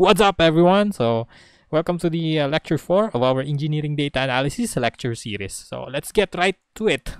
What's up, everyone? So, welcome to the uh, lecture 4 of our Engineering Data Analysis lecture series. So, let's get right to it.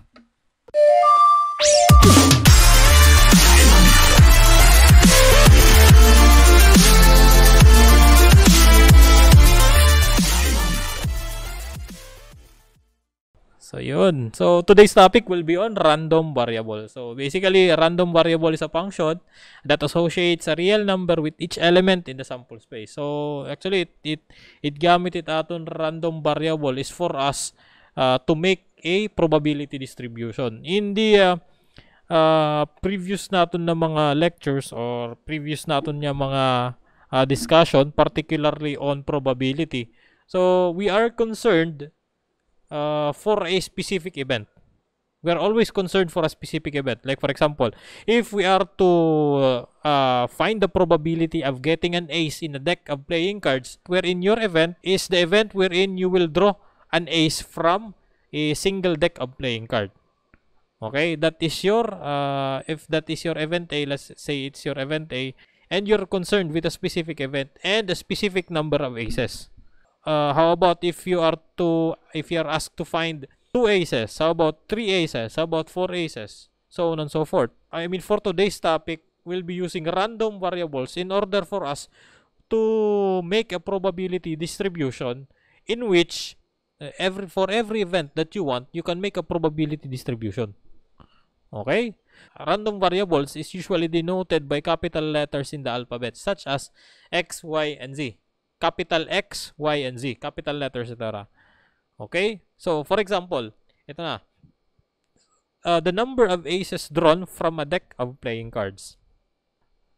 So, yun. So, today's topic will be on random variable. So, basically, random variable is a function that associates a real number with each element in the sample space. So, actually, it, it, it gamit it atong random variable is for us uh, to make a probability distribution. In the uh, uh, previous naton na mga lectures or previous naton niya mga uh, discussion, particularly on probability, So, we are concerned uh, for a specific event. We are always concerned for a specific event. Like for example, if we are to uh, uh find the probability of getting an ace in a deck of playing cards, wherein your event is the event wherein you will draw an ace from a single deck of playing card. Okay, that is your, uh, if that is your event A, let's say it's your event A, and you're concerned with a specific event and a specific number of aces. uh, how about if you are to if you are asked to find two aces how about three aces how about four aces so on and so forth i mean for today's topic we'll be using random variables in order for us to make a probability distribution in which uh, every for every event that you want you can make a probability distribution okay random variables is usually denoted by capital letters in the alphabet such as x y and z capital X, Y, and Z. Capital letters, etc. Okay? So, for example, ito na. Uh, the number of aces drawn from a deck of playing cards.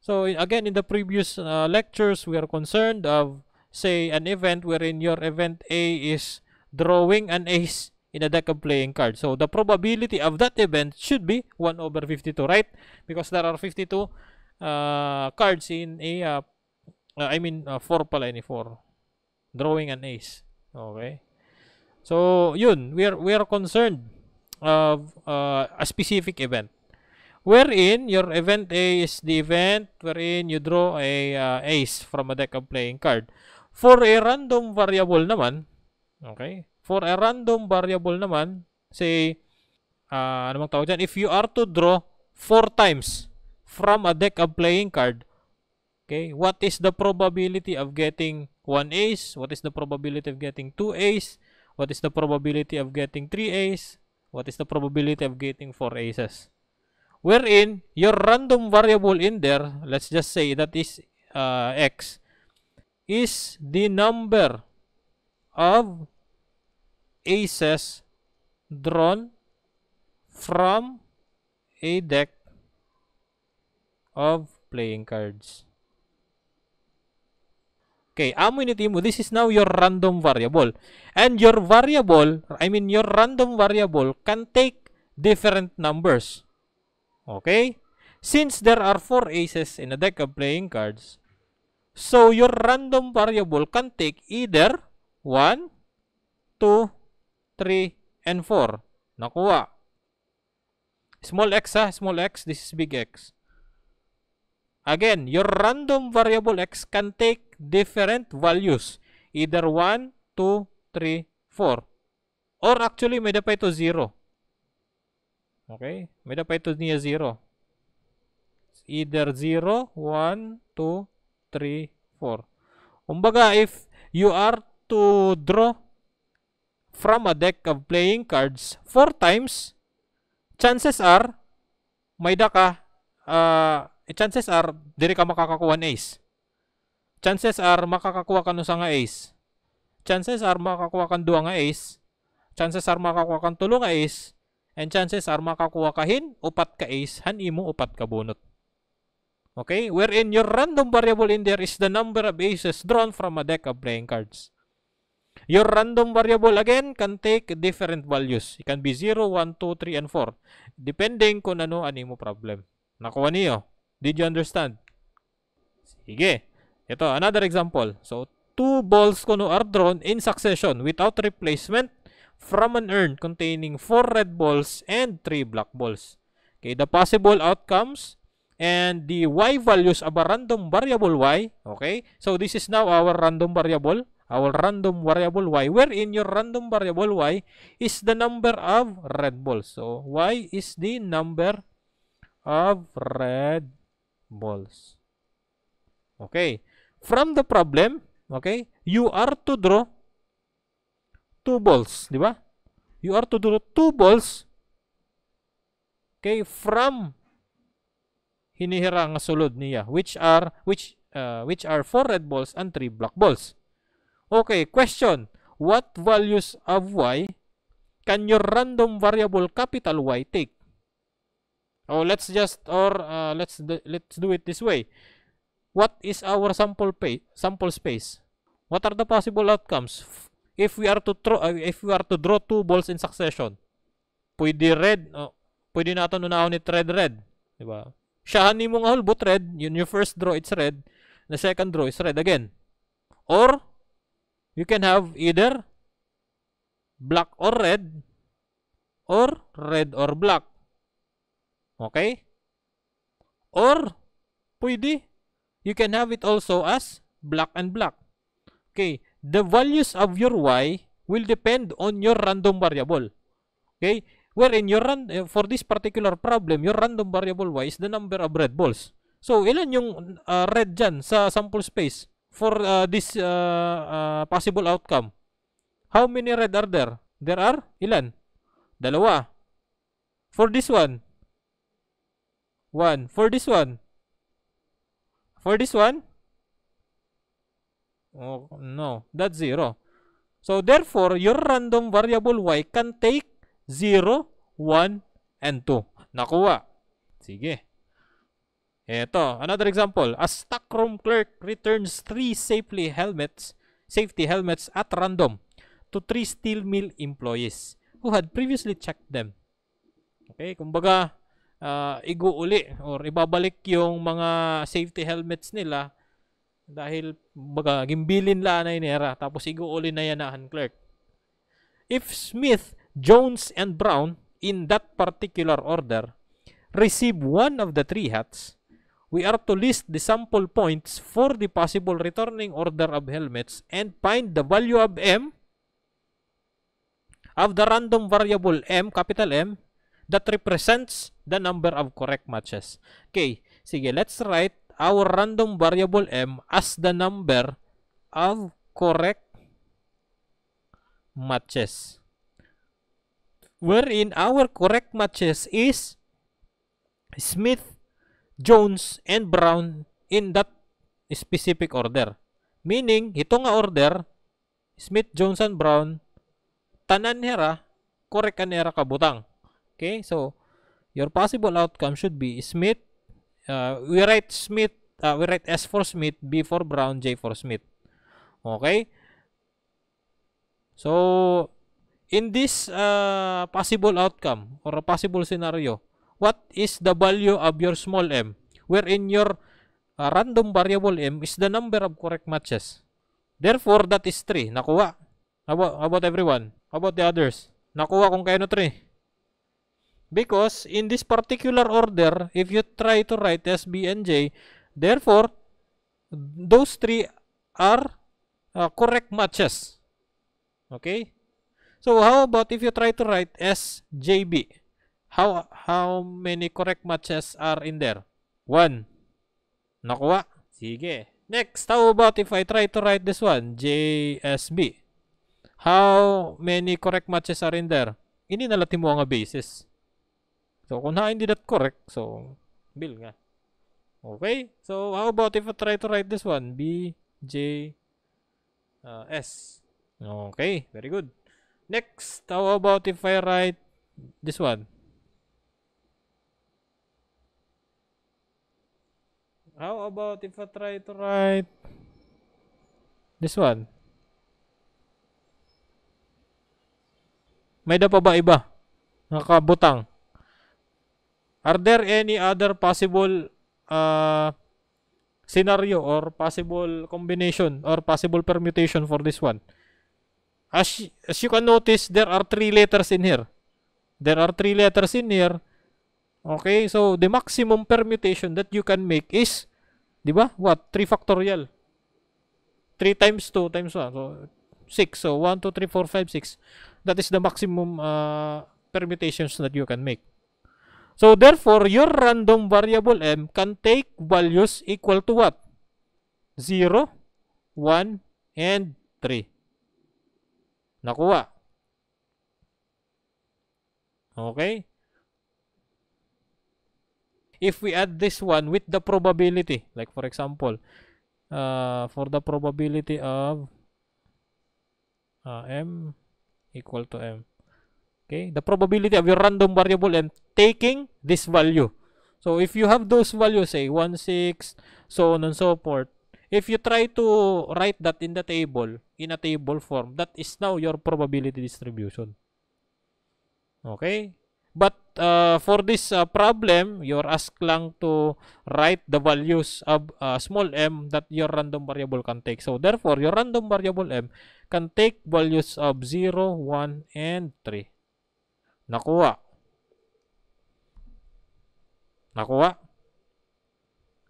So, again, in the previous uh, lectures, we are concerned of, say, an event wherein your event A is drawing an ace in a deck of playing cards. So, the probability of that event should be 1 over 52, right? Because there are 52 uh, cards in a uh, Uh, I mean, uh, 4 pala ni 4. Eh, Drawing an ace. Okay. So, yun. We are, we are concerned of uh, a specific event. Wherein, your event A is the event wherein you draw a uh, ace from a deck of playing card. For a random variable naman, okay, for a random variable naman, say, uh, ano bang tawag dyan, if you are to draw four times from a deck of playing card, Okay, what is the probability of getting one ace? What is the probability of getting two ace? What is the probability of getting three ace? What is the probability of getting four aces? Wherein, your random variable in there, let's just say that is uh, x, is the number of aces drawn from a deck of playing cards. Okay, ammunity mo, this is now your random variable. And your variable, I mean your random variable can take different numbers. Okay? Since there are four aces in a deck of playing cards, so your random variable can take either 1, 2, 3, and 4. Nakuha. Small x ha, small x, this is big X. Again, your random variable x can take different values. Either 1, 2, 3, 4. Or actually, may dapat ito 0. Okay? May dapat ito niya 0. It's either 0, 1, 2, 3, 4. Kumbaga, if you are to draw from a deck of playing cards 4 times, chances are, may da daka, uh, eh, chances are, dire ka makakakuha ng ace. Chances are, makakakuha ka nun sa ace. Chances are, makakakuha ka duwa nga ace. Chances are, makakakuha ka tulong nga ace. And chances are, makakuha ka upat ka ace, han imo upat ka bunot. Okay? Wherein your random variable in there is the number of aces drawn from a deck of playing cards. Your random variable again can take different values. It can be 0, 1, 2, 3, and 4. Depending kung ano, ano mo problem. Nakuha niyo. Did you understand? Sige. Ito, another example. So, two balls kuno are drawn in succession without replacement from an urn containing four red balls and three black balls. Okay, the possible outcomes and the y values of a random variable y, okay? So, this is now our random variable, our random variable y, wherein your random variable y is the number of red balls. So, y is the number of red balls. Okay. From the problem, okay, you are to draw two balls, di ba? You are to draw two balls okay, from hinihirang nga sulod niya which are which uh, which are four red balls and three black balls. Okay, question. What values of y can your random variable capital Y take? Oh, let's just or uh, let's let's do it this way. What is our sample pay, sample space? What are the possible outcomes if we are to throw uh, if we are to draw two balls in succession? Pwede red, uh, pwede natin unahan ni red red, di ba? Siya ni mong but red, yun your first draw it's red, the second draw is red again. Or you can have either black or red or red or black. Okay? Or, pwede, you can have it also as black and black. Okay, the values of your y will depend on your random variable. Okay, wherein your ran eh, for this particular problem, your random variable y is the number of red balls. So, ilan yung uh, red dyan sa sample space for uh, this uh, uh, possible outcome? How many red are there? There are ilan? Dalawa. For this one, 1. For this one? For this one? Oh, no. That's 0. So, therefore, your random variable y can take 0, 1, and 2. Nakuha. Sige. Ito, another example. A stockroom clerk returns 3 safely helmets, safety helmets at random to 3 steel mill employees who had previously checked them. Okay, kumbaga, uh, iguuli or ibabalik yung mga safety helmets nila dahil baga gimbilin la na inera tapos iguuli na yan na Clerk. If Smith, Jones and Brown in that particular order receive one of the three hats, we are to list the sample points for the possible returning order of helmets and find the value of M of the random variable M, capital M, that represents the number of correct matches. Okay, sige, let's write our random variable m as the number of correct matches. Wherein our correct matches is Smith, Jones, and Brown in that specific order. Meaning, ito nga order, Smith, Jones, and Brown, tanan nera, correct ka nera kabutang. Okay, so, your possible outcome should be Smith. Uh, we write Smith, uh, we write S for Smith, B for Brown, J for Smith. Okay? So, in this uh, possible outcome or a possible scenario, what is the value of your small m wherein your uh, random variable m is the number of correct matches? Therefore, that is 3. Nakuha. How about, how about everyone? How about the others? Nakuha kung kayo na 3. Because in this particular order, if you try to write S, B, and J, therefore, those three are uh, correct matches. Okay? So, how about if you try to write S, J, B? How, how many correct matches are in there? One. Nakuha? Sige. Next, how about if I try to write this one? J, S, B. How many correct matches are in there? Ini nalatin mo ang basis. So, kung I did correct, so, bill nga. Okay? So, how about if I try to write this one? B, J, uh, S. Okay, very good. Next, how about if I write this one? How about if I try to write this one? May da pa ba iba? Nakabutang. Are there any other possible uh, scenario or possible combination or possible permutation for this one? As, as you can notice, there are three letters in here. There are three letters in here. Okay, so the maximum permutation that you can make is, di ba? What? 3 factorial. 3 times 2 times 1. So, 6. So, 1, 2, 3, 4, 5, 6. That is the maximum uh, permutations that you can make. So therefore, your random variable m can take values equal to what? 0, 1, and 3. Nakuha. Okay? If we add this one with the probability, like for example, uh, for the probability of uh, m equal to m, Okay, the probability of your random variable and taking this value. So if you have those values, say 1, 6, so on and so forth, if you try to write that in the table, in a table form, that is now your probability distribution. Okay? But uh, for this uh, problem, you're asked lang to write the values of uh, small m that your random variable can take. So therefore, your random variable m can take values of 0, 1, and 3. Nakuha. Nakuha?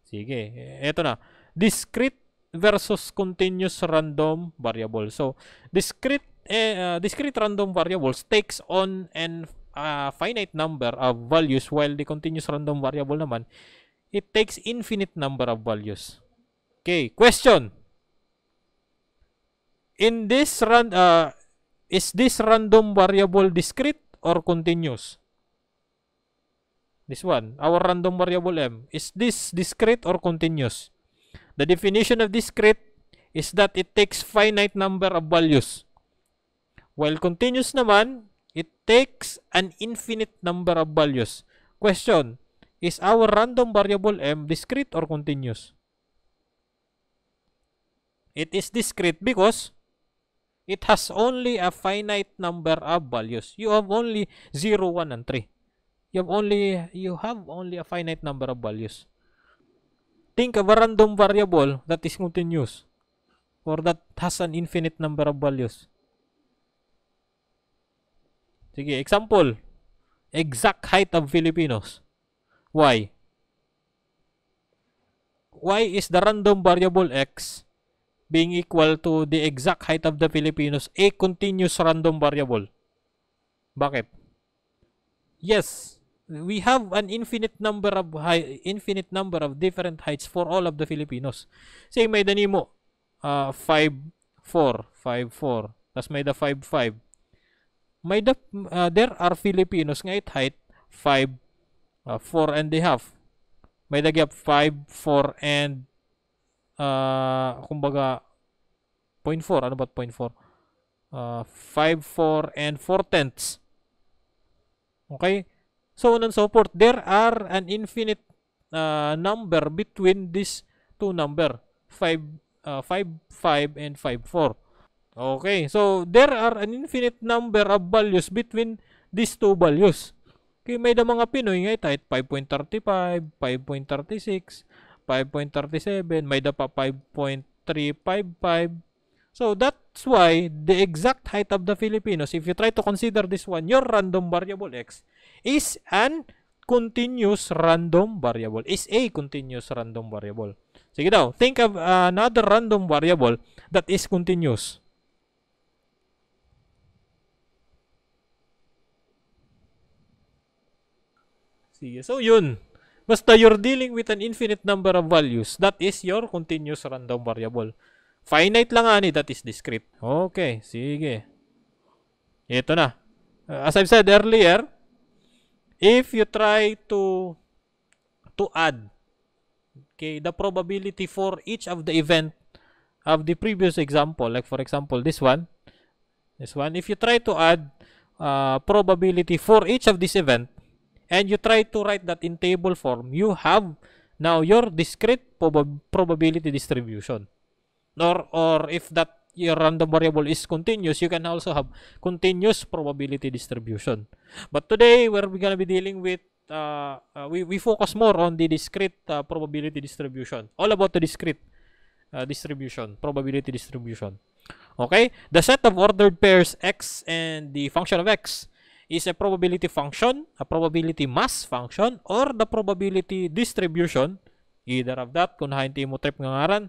Sige, eto na. Discrete versus continuous random variable. So, discrete eh, uh, discrete random variables takes on an uh, finite number of values while the continuous random variable naman it takes infinite number of values. Okay, question. In this run uh, ah, is this random variable discrete? or continuous? This one, our random variable m. Is this discrete or continuous? The definition of discrete is that it takes finite number of values. While continuous naman, it takes an infinite number of values. Question, is our random variable m discrete or continuous? It is discrete because It has only a finite number of values. You have only 0, 1, and 3. You have only, you have only a finite number of values. Think of a random variable that is continuous or that has an infinite number of values. Sige, example. Exact height of Filipinos. Why? Why is the random variable x being equal to the exact height of the Filipinos a continuous random variable. Bakit? Yes, we have an infinite number of high, infinite number of different heights for all of the Filipinos. Say may dani mo uh 5 4 5 4 may da 5 5. May da uh, there are Filipinos nga it height 5 uh, 4 and a half. May da gap 5 4 and uh, kumbaga 0.4 ano ba 0.4 uh, 5, 4 and 4 tenths okay so on and so forth there are an infinite uh, number between these two number 5 uh, 5 5 and 5 4 okay so there are an infinite number of values between these two values okay may mga Pinoy ngay tayo 5.35 5.36 5.37, may pa 5.355. So that's why the exact height of the Filipinos, if you try to consider this one, your random variable x is an continuous random variable. Is a continuous random variable. Sige daw, think of another random variable that is continuous. Sige, so yun. Basta you're dealing with an infinite number of values. That is your continuous random variable. Finite lang ani, that is discrete. Okay, sige. Ito na. Uh, as I've said earlier, if you try to to add okay, the probability for each of the event of the previous example, like for example, this one, this one, if you try to add uh, probability for each of this event, and you try to write that in table form, you have now your discrete prob probability distribution. Or, or if that your random variable is continuous, you can also have continuous probability distribution. But today, we're going to be dealing with uh, uh, we, we focus more on the discrete uh, probability distribution. All about the discrete uh, distribution, probability distribution. Okay? The set of ordered pairs x and the function of x is a probability function, a probability mass function, or the probability distribution, either of that, kung hindi mo trip ng ngaran,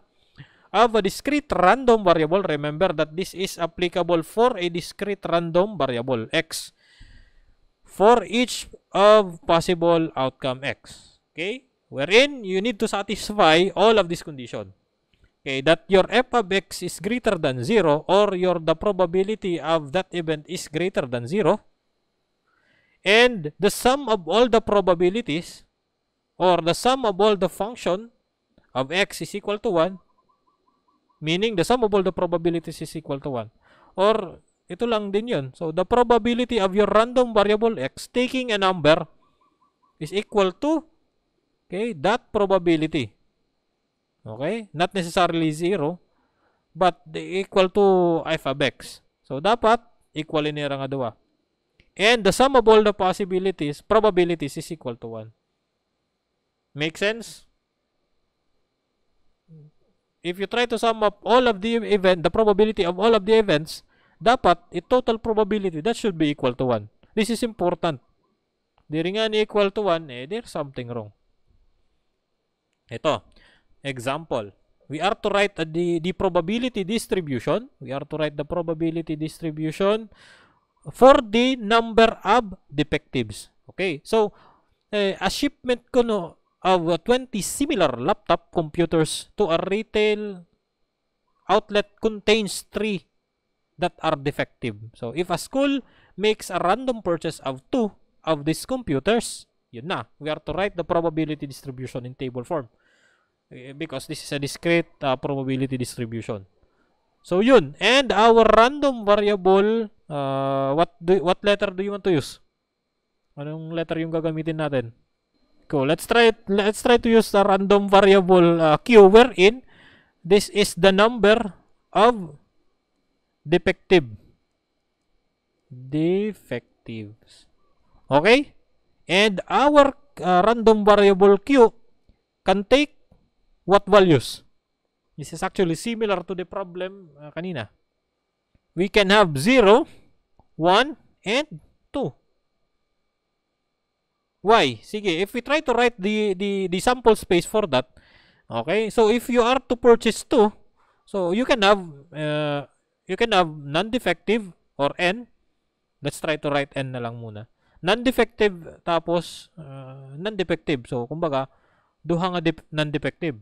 of a discrete random variable. Remember that this is applicable for a discrete random variable x for each of possible outcome x. Okay? Wherein, you need to satisfy all of this condition. Okay, that your f of x is greater than 0 or your the probability of that event is greater than 0 And the sum of all the probabilities or the sum of all the function of x is equal to 1 meaning the sum of all the probabilities is equal to 1 or ito lang din yun. So, the probability of your random variable x taking a number is equal to okay, that probability. Okay? Not necessarily 0 but equal to f of x. So, dapat equal ni nga duwa. Ah. And the sum of all the possibilities, probabilities is equal to 1. Make sense? If you try to sum up all of the event, the probability of all of the events, dapat, it total probability, that should be equal to 1. This is important. Di rin equal to 1, eh, there's something wrong. Ito, example. We are to write the, the probability distribution. We are to write the probability distribution for the number of defectives. Okay, so eh, a shipment ko no, of 20 similar laptop computers to a retail outlet contains 3 that are defective. So, if a school makes a random purchase of 2 of these computers, yun na. We are to write the probability distribution in table form. Eh, because this is a discrete uh, probability distribution. So, yun. And our random variable Uh, what do what letter do you want to use? Anong letter yung gagamitin natin? Cool. Let's try it. let's try to use a random variable uh, q wherein this is the number of defective defectives. Okay? And our uh, random variable q can take what values? This is actually similar to the problem uh, kanina we can have 0, 1, and 2. Why? Sige, if we try to write the, the, the sample space for that, okay, so if you are to purchase 2, so you can have, uh, you can have non-defective or n. Let's try to write n na lang muna. Non-defective, tapos uh, non-defective. So, kumbaga, duha nga non-defective.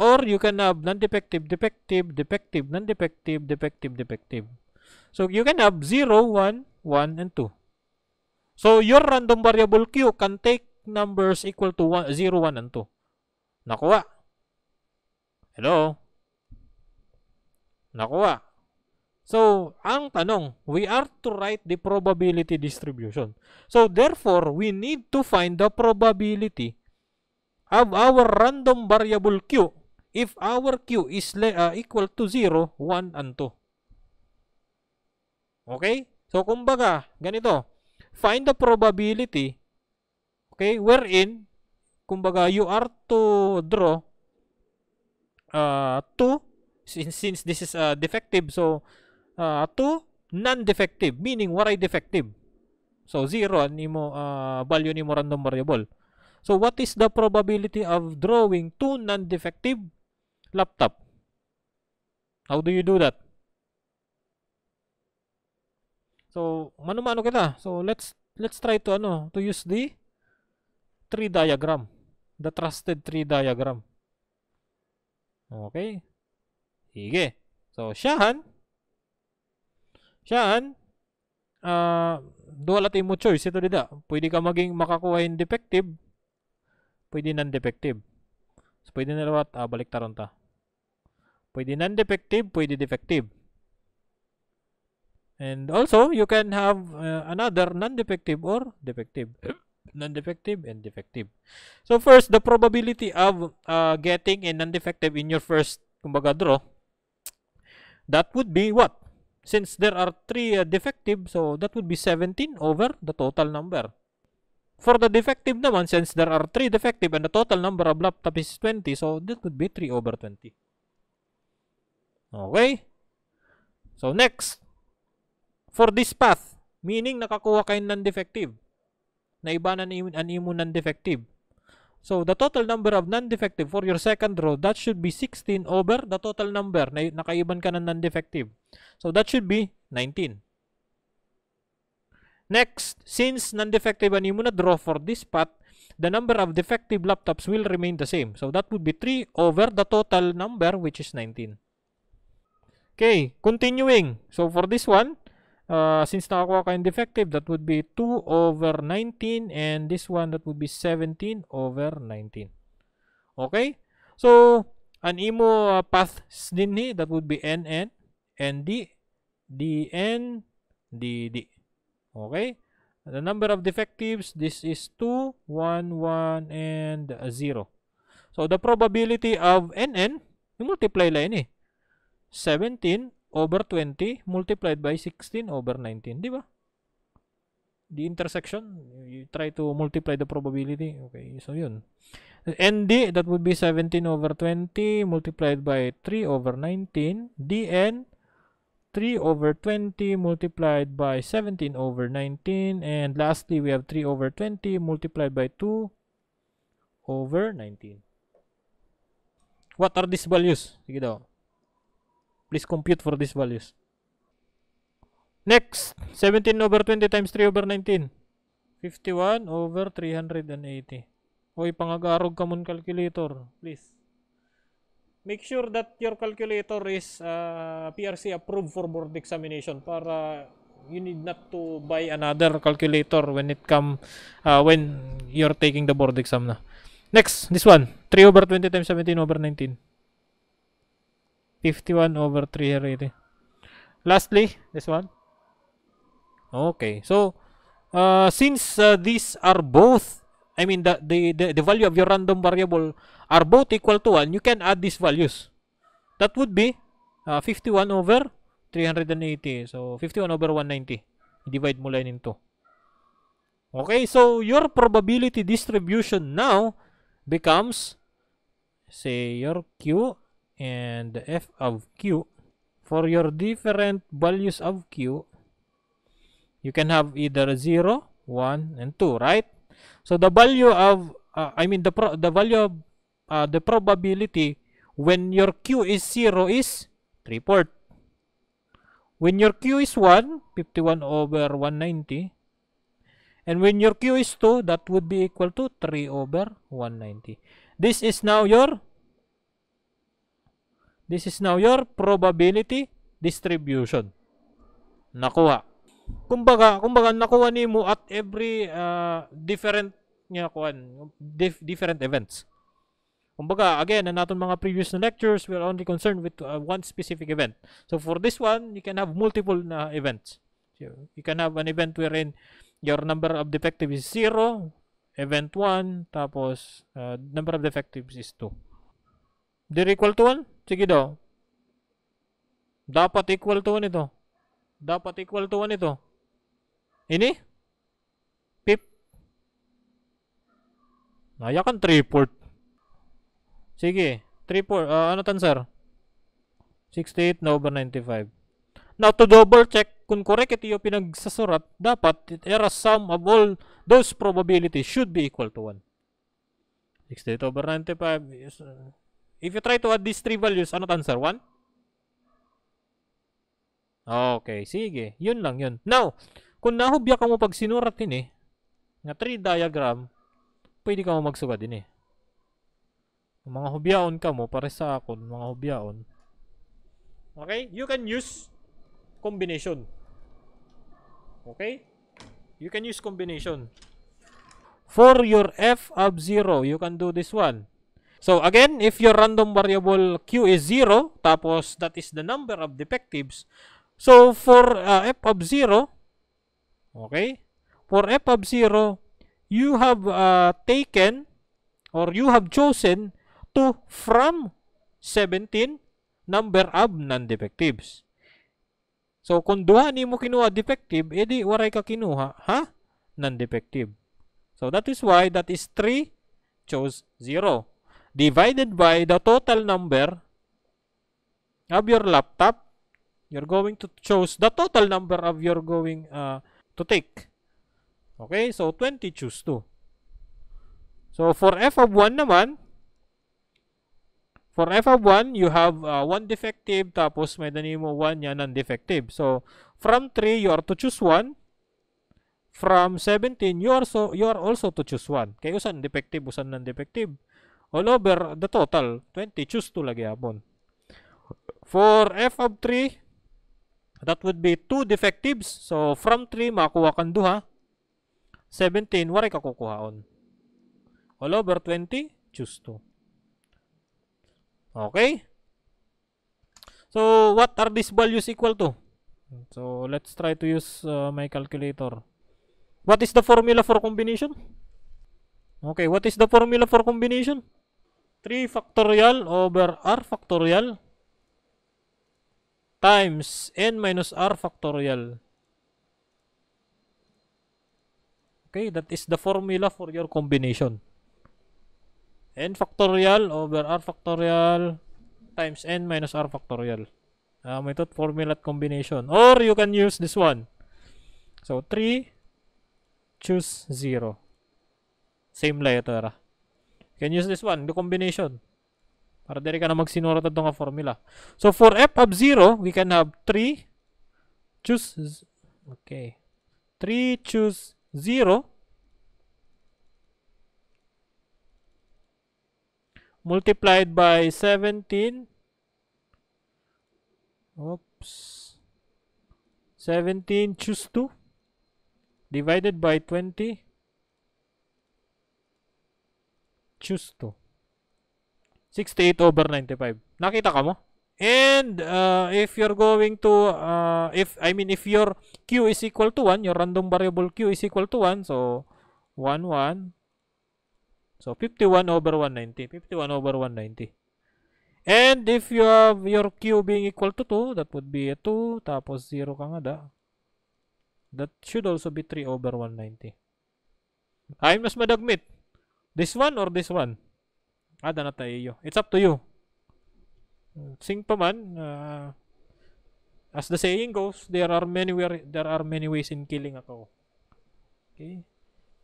Or you can have non-defective, defective, defective, non-defective, defective, defective. So you can have 0, 1, 1, and 2. So your random variable Q can take numbers equal to one, 0, 1, and 2. Nakuha. Hello? Nakuha. So, ang tanong, we are to write the probability distribution. So, therefore, we need to find the probability of our random variable Q if our Q is uh, equal to 0, 1 and 2. Okay? So, kumbaga, ganito. Find the probability, okay, wherein, kumbaga, you are to draw uh, 2, since, since this is uh, defective, so, uh, 2, non-defective, meaning, waray defective. So, 0, nimo, uh, value ni mo random variable. So, what is the probability of drawing two non-defective laptop. How do you do that? So, mano-mano kita. So, let's let's try to ano, to use the tree diagram. The trusted tree diagram. Okay? Sige. So, siyahan siyahan uh, ah, dual at mo choice ito dida. Pwede ka maging makakuha in defective. Pwede nang defective So, pwede na lawat, ah, baliktaron ta. Pwede non-defective, pwede defective. And also, you can have uh, another non-defective or defective. non-defective and defective. So first, the probability of uh, getting a non-defective in your first kumbaga draw, that would be what? Since there are 3 uh, defective, so that would be 17 over the total number. For the defective naman, since there are 3 defective and the total number of laptop is 20, so that would be 3 over 20. Okay? So, next. For this path, meaning nakakuha kayo ng defective. Na iba na animo ng defective. So, the total number of non-defective for your second row, that should be 16 over the total number na nakaiban ka ng non-defective. So, that should be 19. Next, since non-defective ang imo na draw for this path, the number of defective laptops will remain the same. So, that would be 3 over the total number which is 19. Okay, continuing. So for this one, uh, since nakakuha kayong defective, that would be 2 over 19 and this one that would be 17 over 19. Okay? So, an imo uh, din ni, that would be NN, ND, DN, DD. Okay? The number of defectives, this is 2, 1, 1, and 0. So, the probability of NN, you multiply lang eh. 17 over 20 multiplied by 16 over 19, di ba? The intersection, you try to multiply the probability. Okay, so yun. ND, that would be 17 over 20 multiplied by 3 over 19. DN, 3 over 20 multiplied by 17 over 19. And lastly, we have 3 over 20 multiplied by 2 over 19. What are these values? Sige daw. Please compute for these values. Next, 17 over 20 times 3 over 19. 51 over 380. Hoy, pangagarog ka mon calculator, please. Make sure that your calculator is uh, PRC approved for board examination para you need not to buy another calculator when it come uh, when you're taking the board exam na. Next, this one, 3 over 20 times 17 over 19. 51 over 380. Lastly, this one. Okay, so uh, since uh, these are both, I mean the, the, the, the value of your random variable are both equal to 1, you can add these values. That would be uh, 51 over 380. So, 51 over 190. Divide mo lang into. Okay, so your probability distribution now becomes, say, your Q and f of q for your different values of q you can have either 0 1 and 2 right so the value of uh, i mean the pro the value of uh, the probability when your q is 0 is 3 fourth when your q is 1 51 over 190 and when your q is 2 that would be equal to 3 over 190 this is now your This is now your probability distribution. Nakuha. Kumbaga, kumbaga nakuha nimo at every uh, different nga kuan dif different events. Kumbaga, again, na naton mga previous na lectures, we're only concerned with uh, one specific event. So for this one, you can have multiple na uh, events. So you can have an event wherein your number of defective is 0, event 1, tapos uh, number of defectives is 2. They're equal to 1? Sige daw. Dapat equal to 1 ito. Dapat equal to 1 ito. Ini? Pip. Nayakan 3-4. Sige. 3-4. Uh, ah, ano tansar? 68 na over 95. Now, to double check kung correct ito yung pinagsasurat, dapat era sum of all those probabilities should be equal to 1. 68 over 95 is... Uh, If you try to add these three values, ano't answer? 1? Okay, sige. Yun lang yun. Now, kung nahubya ka mo pag sinurat din eh, nga 3 diagram, pwede ka mo magsuga din eh. mga hubyaon ka mo, pare sa akin, mga hubyaon. Okay? You can use combination. Okay? You can use combination. For your f of 0, you can do this one. So again, if your random variable q is 0, tapos that is the number of defectives. So for uh, f of 0, okay? For f of 0, you have uh, taken or you have chosen to from 17 number of non-defectives. So kung duha ni mo kinuha defective, edi waray ka kinuha, ha? Non-defective. So that is why that is 3 chose 0 divided by the total number of your laptop. You're going to choose the total number of you're going uh, to take. Okay, so 20 choose 2. So for f of 1 naman, for f of 1, you have uh, 1 defective, tapos may danin mo 1, yan ang defective. So from 3, you are to choose 1. From 17, you are, so, you are also to choose 1. Kaya usan defective, usan non-defective all over the total 20 choose to lagi hapon ah, for f of 3 that would be 2 defectives so from 3 makuha kan duha 17 wari ka kukuhaon all over 20 choose to okay so what are these values equal to so let's try to use uh, my calculator what is the formula for combination okay what is the formula for combination 3 factorial over r factorial times n minus r factorial. Okay, that is the formula for your combination. n factorial over r factorial times n minus r factorial. Ah, um, ito formula at combination. Or you can use this one. So, 3 choose 0. Same layo ito can use this one, the combination. Para diri ka na magsinurot na nga formula. So, for f of 0, we can have 3 choose, okay, 3 choose 0 multiplied by 17 oops 17 choose 2 divided by 20 choose to. 68 over 95. Nakita ka mo? And uh, if you're going to, uh, if I mean, if your Q is equal to 1, your random variable Q is equal to 1, so 1, 1. So 51 over 190. 51 over 190. And if you have your Q being equal to 2, that would be a 2, tapos 0 ka nga da. That should also be 3 over 190. Ay, mas madagmit. This one or this one? Ada na tayo. It's up to you. Sing pa man, uh, as the saying goes, there are many where, there are many ways in killing a cow. Okay?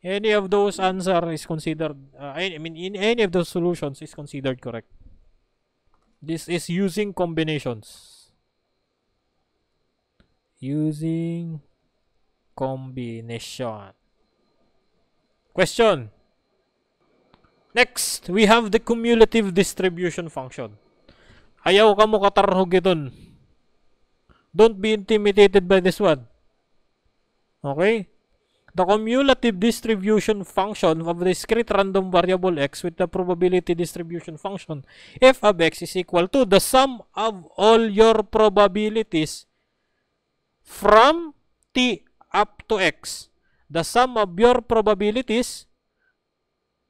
Any of those answer is considered uh, I mean in any of those solutions is considered correct. This is using combinations. Using combination. Question. Next, we have the cumulative distribution function. Ayaw ka mo katarhog iton. Don't be intimidated by this one. Okay? The cumulative distribution function of the discrete random variable x with the probability distribution function f of x is equal to the sum of all your probabilities from t up to x. The sum of your probabilities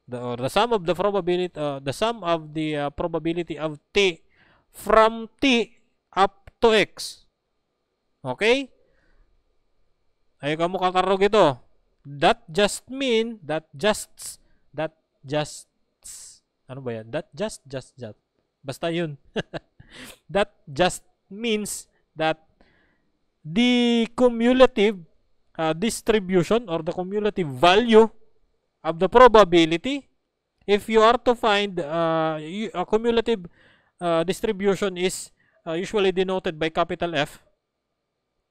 the, or uh, the sum of the probability uh, the sum of the uh, probability of t from t up to x okay ay kamo katarog ito that just mean that just that just ano ba yan that just just just basta yun that just means that the cumulative uh, distribution or the cumulative value of the probability if you are to find uh, a cumulative uh, distribution is uh, usually denoted by capital F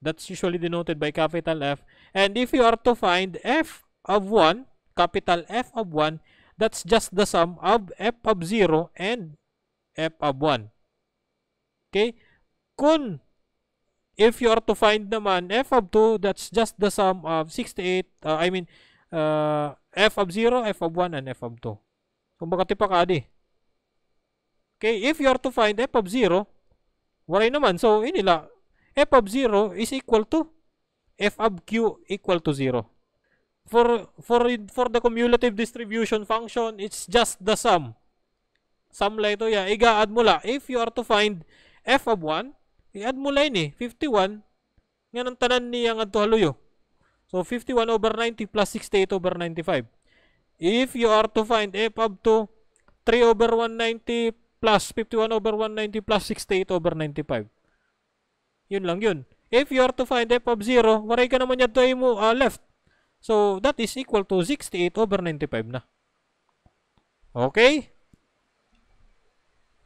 that's usually denoted by capital F and if you are to find F of 1 capital F of 1 that's just the sum of F of 0 and F of 1 okay kun if you are to find naman F of 2 that's just the sum of 68 uh, I mean uh, f of 0, f of 1, and f of 2. Kung baka tipa ka, di. Okay, if you are to find f of 0, waray naman. So, inila, f of 0 is equal to f of q equal to 0. For, for, for the cumulative distribution function, it's just the sum. Sum lang ito yan. Iga-add mo la. If you are to find f of 1, i-add mo lang eh. 51. Nga ng tanan niya nga to haluyo. So, 51 over 90 plus 68 over 95. If you are to find f of 2, 3 over 190 plus 51 over 190 plus 68 over 95. Yun lang yun. If you are to find f of 0, waray ka naman niya to mo uh, ah, left. So, that is equal to 68 over 95 na. Okay?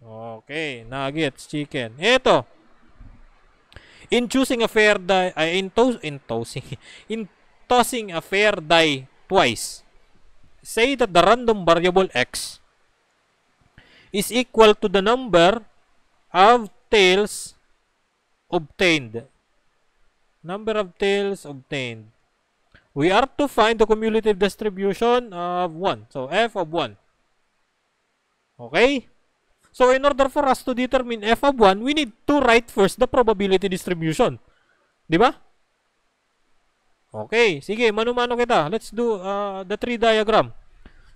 Okay. Nuggets, chicken. Ito. In choosing a fair die, uh, in, to in tossing, in tossing a fair die twice, say that the random variable x is equal to the number of tails obtained. Number of tails obtained. We are to find the cumulative distribution of 1. So, f of 1. Okay? So in order for us to determine f of 1, we need to write first the probability distribution. 'Di ba? Okay, sige, mano-mano kita. Let's do uh, the tree diagram.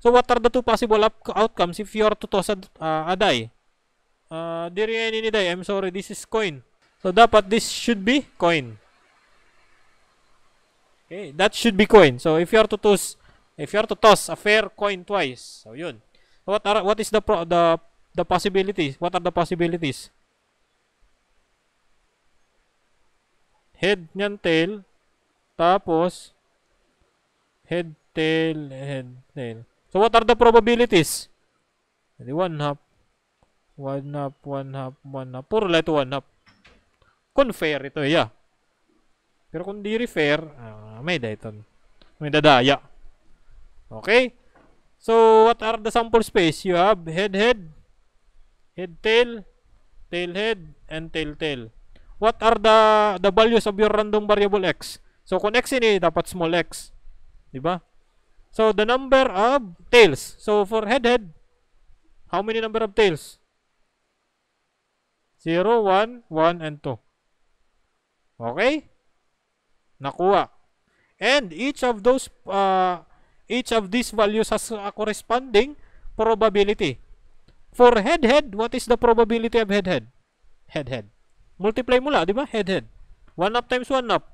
So what are the two possible outcomes if you are to toss a, uh, a die? Uh, diri any ni die. I'm sorry, this is coin. So dapat this should be coin. Okay, that should be coin. So if you are to toss if you are to toss a fair coin twice, so yun. So what are what is the pro, the the possibilities? What are the possibilities? Head niyan tail, tapos head, tail, head, tail. So what are the probabilities? Hindi, one half, one half, one half, one half. Puro lang one half. Kung fair ito, yeah. Pero kung di refer, uh, ah, may dayton. May dadaya. Okay? So, what are the sample space? You have head, head, head tail, tail head, and tail tail. What are the the values of your random variable x? So kung x ini eh, dapat small x, 'di ba? So the number of tails. So for head head, how many number of tails? 0, 1, 1, and 2. Okay? Nakuha. And each of those, uh, each of these values has a corresponding probability. For head-head, what is the probability of head-head? Head-head. Multiply mo lang, di ba? Head-head. 1 up times 1 up.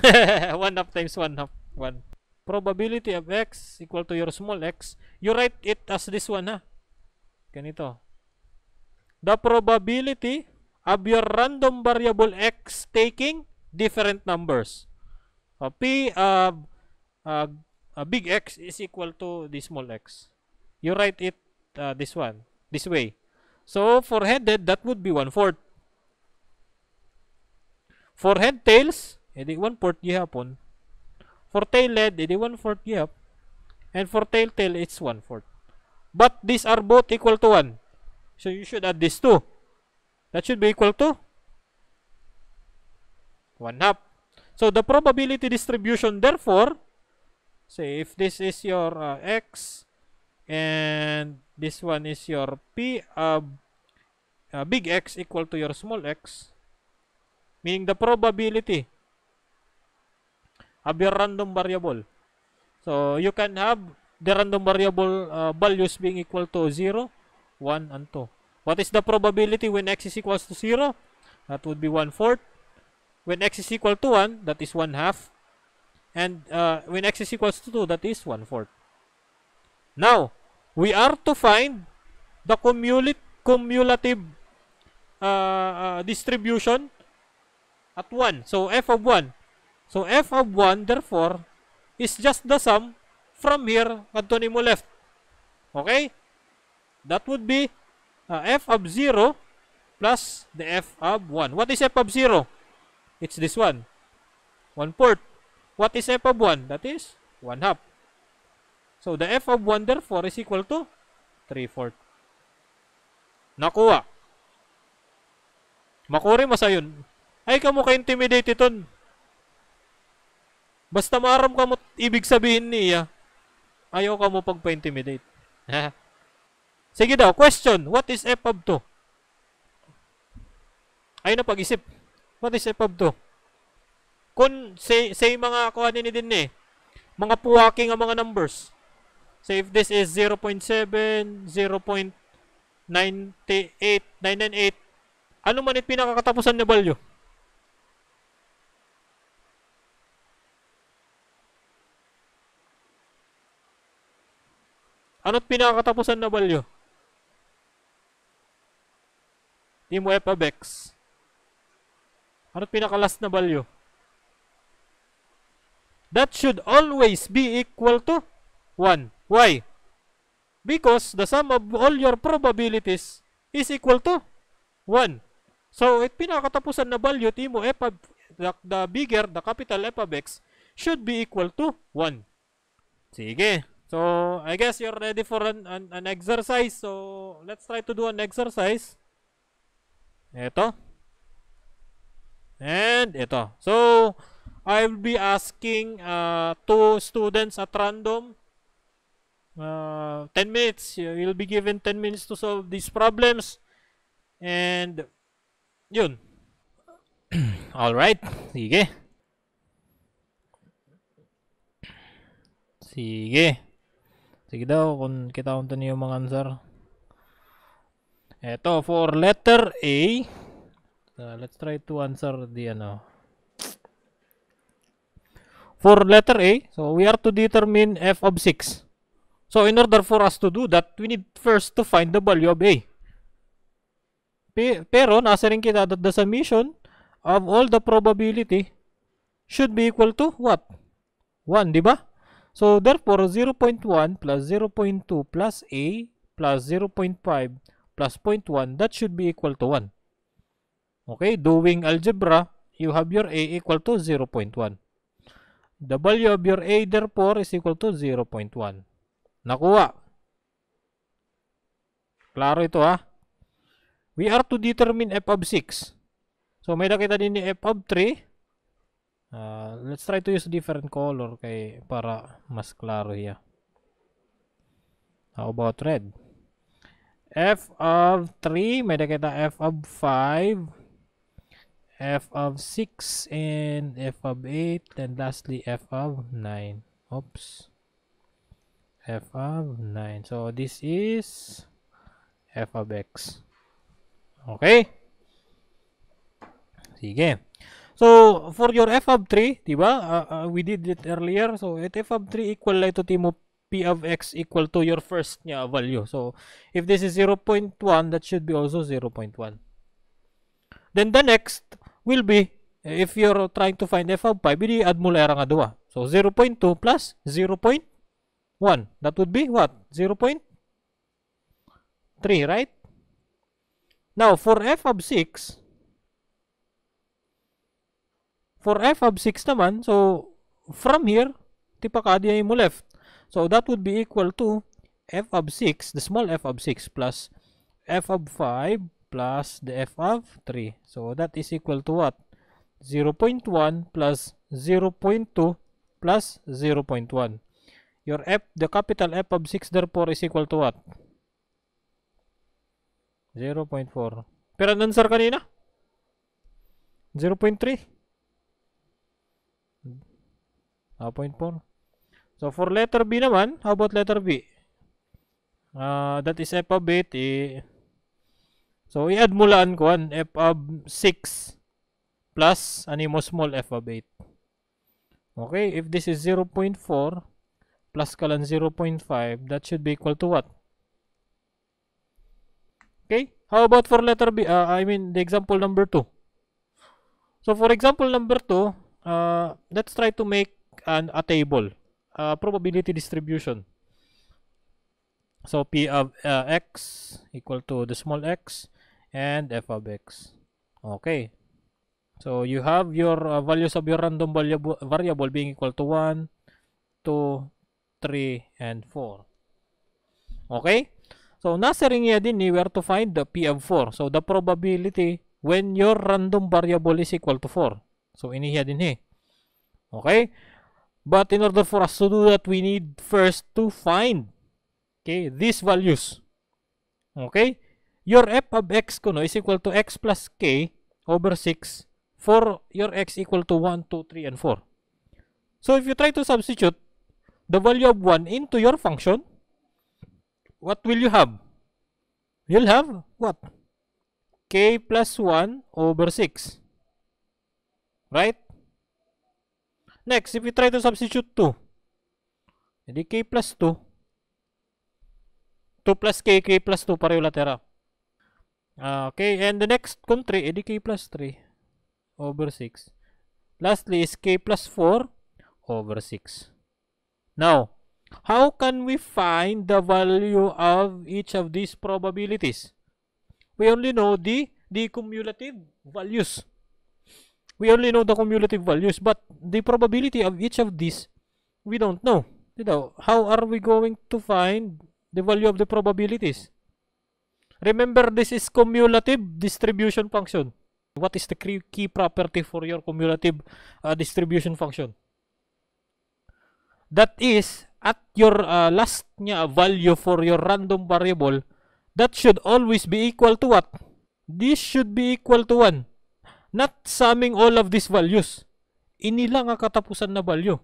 1 up times 1 up. 1. Probability of x equal to your small x. You write it as this one, ha? Ganito. The probability of your random variable x taking different numbers. So, P of uh, uh, big X is equal to the small x. You write it uh, this one. this way. So for headed, that would be one-fourth. For head tails, edi one-fourth gihapon. For tail head, edi one-fourth gihap. And for tail tail, it's one-fourth. But these are both equal to 1. So you should add these two. That should be equal to 1 half. So the probability distribution, therefore, say if this is your uh, x, and this one is your p uh, uh, big x equal to your small x meaning the probability of your random variable so you can have the random variable uh, values being equal to 0 1 and 2 what is the probability when x is equals to 0 that would be 1 fourth when x is equal to 1 that is 1 half and uh, when x is equals to 2 that is 1 fourth now we are to find the cumulative uh, uh, distribution at 1. So, f of 1. So, f of 1, therefore, is just the sum from here kadto nimo left. Okay? That would be uh, f of 0 plus the f of 1. What is f of 0? It's this one. 1 fourth. What is f of 1? That is 1 half. So, the f of 1 therefore is equal to 3 fourth. Nakuha. Makuri mo sa yun. Ay, ka mo ka-intimidate iton. Basta maaram ka mo, ibig sabihin niya, ayaw ka mo pagpa-intimidate. Sige daw, question, what is f of 2? Ayun na pag-isip. What is f of 2? Kung say, say mga kuhanin ni din eh, mga puwaki nga mga numbers, So if this is 0.7, 0.98, 998, ano man yung pinakakatapusan na value? Ano't pinakakatapusan na value? Team F of X. Ano't pinaka-last na value? That should always be equal to 1. Why? Because the sum of all your probabilities is equal to 1. So, it pinakatapusan na value T mo F e of, the, the bigger, the capital F e of X should be equal to 1. Sige. So, I guess you're ready for an, an, an exercise. So, let's try to do an exercise. Ito. And ito. So, I'll be asking uh, two students at random uh, 10 minutes will be given 10 minutes to solve these problems and yun all right sige sige sige daw kung kita kung yung mga answer eto for letter A uh, let's try to answer the ano for letter A so we are to determine f of 6 So in order for us to do that, we need first to find the value of A. pero nasa rin kita that the summation of all the probability should be equal to what? 1, di ba? So therefore, 0.1 plus 0.2 plus A plus 0.5 plus 0.1, that should be equal to 1. Okay, doing algebra, you have your A equal to 0.1. The value of your A therefore is equal to 0.1. Nakuha. Klaro ito ha. We are to determine f of 6. So may nakita din ni f of 3. Uh, let's try to use different color kay para mas klaro here. How about red? F of 3, may nakita F of 5, F of 6, and F of 8, and lastly F of 9. Oops. f of 9 so this is f of x okay sige so for your f of 3 diba uh, uh, we did it earlier so at f of 3 equal to ito timo p of x equal to your first niya value so if this is 0.1 that should be also 0.1 then the next will be if you're trying to find f of 5 hindi add mo lang nga duwa so 0.2 plus 0.1 1. That would be what? 0 0.3, right? Now, for f of 6, for f of 6 naman, so from here, tipakadya mo left. So, that would be equal to f of 6, the small f of 6 plus f of 5 plus the f of 3. So, that is equal to what? 0.1 plus 0.2 plus 0.1. Your f, the capital F of 6 therefore is equal to what? 0.4. Pero ang answer kanina? 0.3? 0.4. Ah, so, for letter B naman, how about letter B? Uh, that is F of 8. So, i-add mulaan ko, an F of 6 plus, ano mo small F of 8. Okay, if this is 0.4, plus colon 0.5 that should be equal to what okay how about for letter b uh, i mean the example number 2 so for example number 2 uh, let's try to make an a table uh, probability distribution so p of uh, x equal to the small x and f of x okay so you have your uh, values of your random variable being equal to 1 2 3, and 4. Okay? So, nasa rin niya din ni where to find the P of 4. So, the probability when your random variable is equal to 4. So, inihiya din eh. Okay? But in order for us to do that, we need first to find okay, these values. Okay? Your f of x ko is equal to x plus k over 6 for your x equal to 1, 2, 3, and 4. So if you try to substitute, the value of 1 into your function, what will you have? You'll have what? k plus 1 over 6. Right? Next, if you try to substitute 2, hindi k plus 2. 2 plus k, k plus 2, pareho latera. Ah, okay, and the next country, edi eh, k plus 3 over 6. Lastly is k plus 4 over 6. Now, how can we find the value of each of these probabilities? We only know the, the cumulative values. We only know the cumulative values, but the probability of each of these, we don't know. You know, how are we going to find the value of the probabilities? Remember, this is cumulative distribution function. What is the key property for your cumulative uh, distribution function? that is at your uh, last niya value for your random variable that should always be equal to what? This should be equal to 1. Not summing all of these values. Inila nga katapusan na value.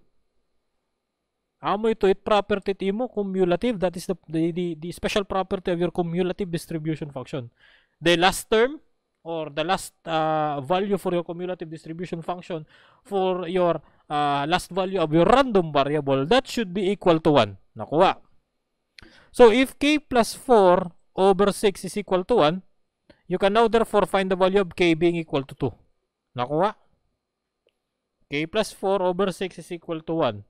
Amo ito it property ti mo cumulative that is the, the the special property of your cumulative distribution function. The last term or the last uh, value for your cumulative distribution function for your uh, last value of your random variable, that should be equal to 1. Nakuha. So, if k plus 4 over 6 is equal to 1, you can now therefore find the value of k being equal to 2. Nakuha? k plus 4 over 6 is equal to 1.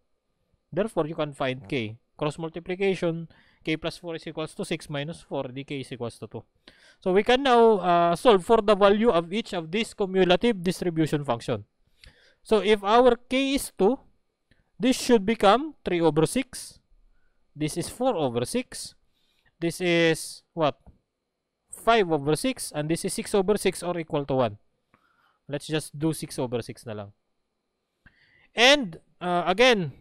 Therefore, you can find k. Cross multiplication, k plus 4 is equals to 6 minus 4, dk is equals to 2. So we can now uh, solve for the value of each of these cumulative distribution function. So if our k is 2, this should become 3 over 6. This is 4 over 6. This is what? 5 over 6 and this is 6 over 6 or equal to 1. Let's just do 6 over 6 na lang. And uh, again,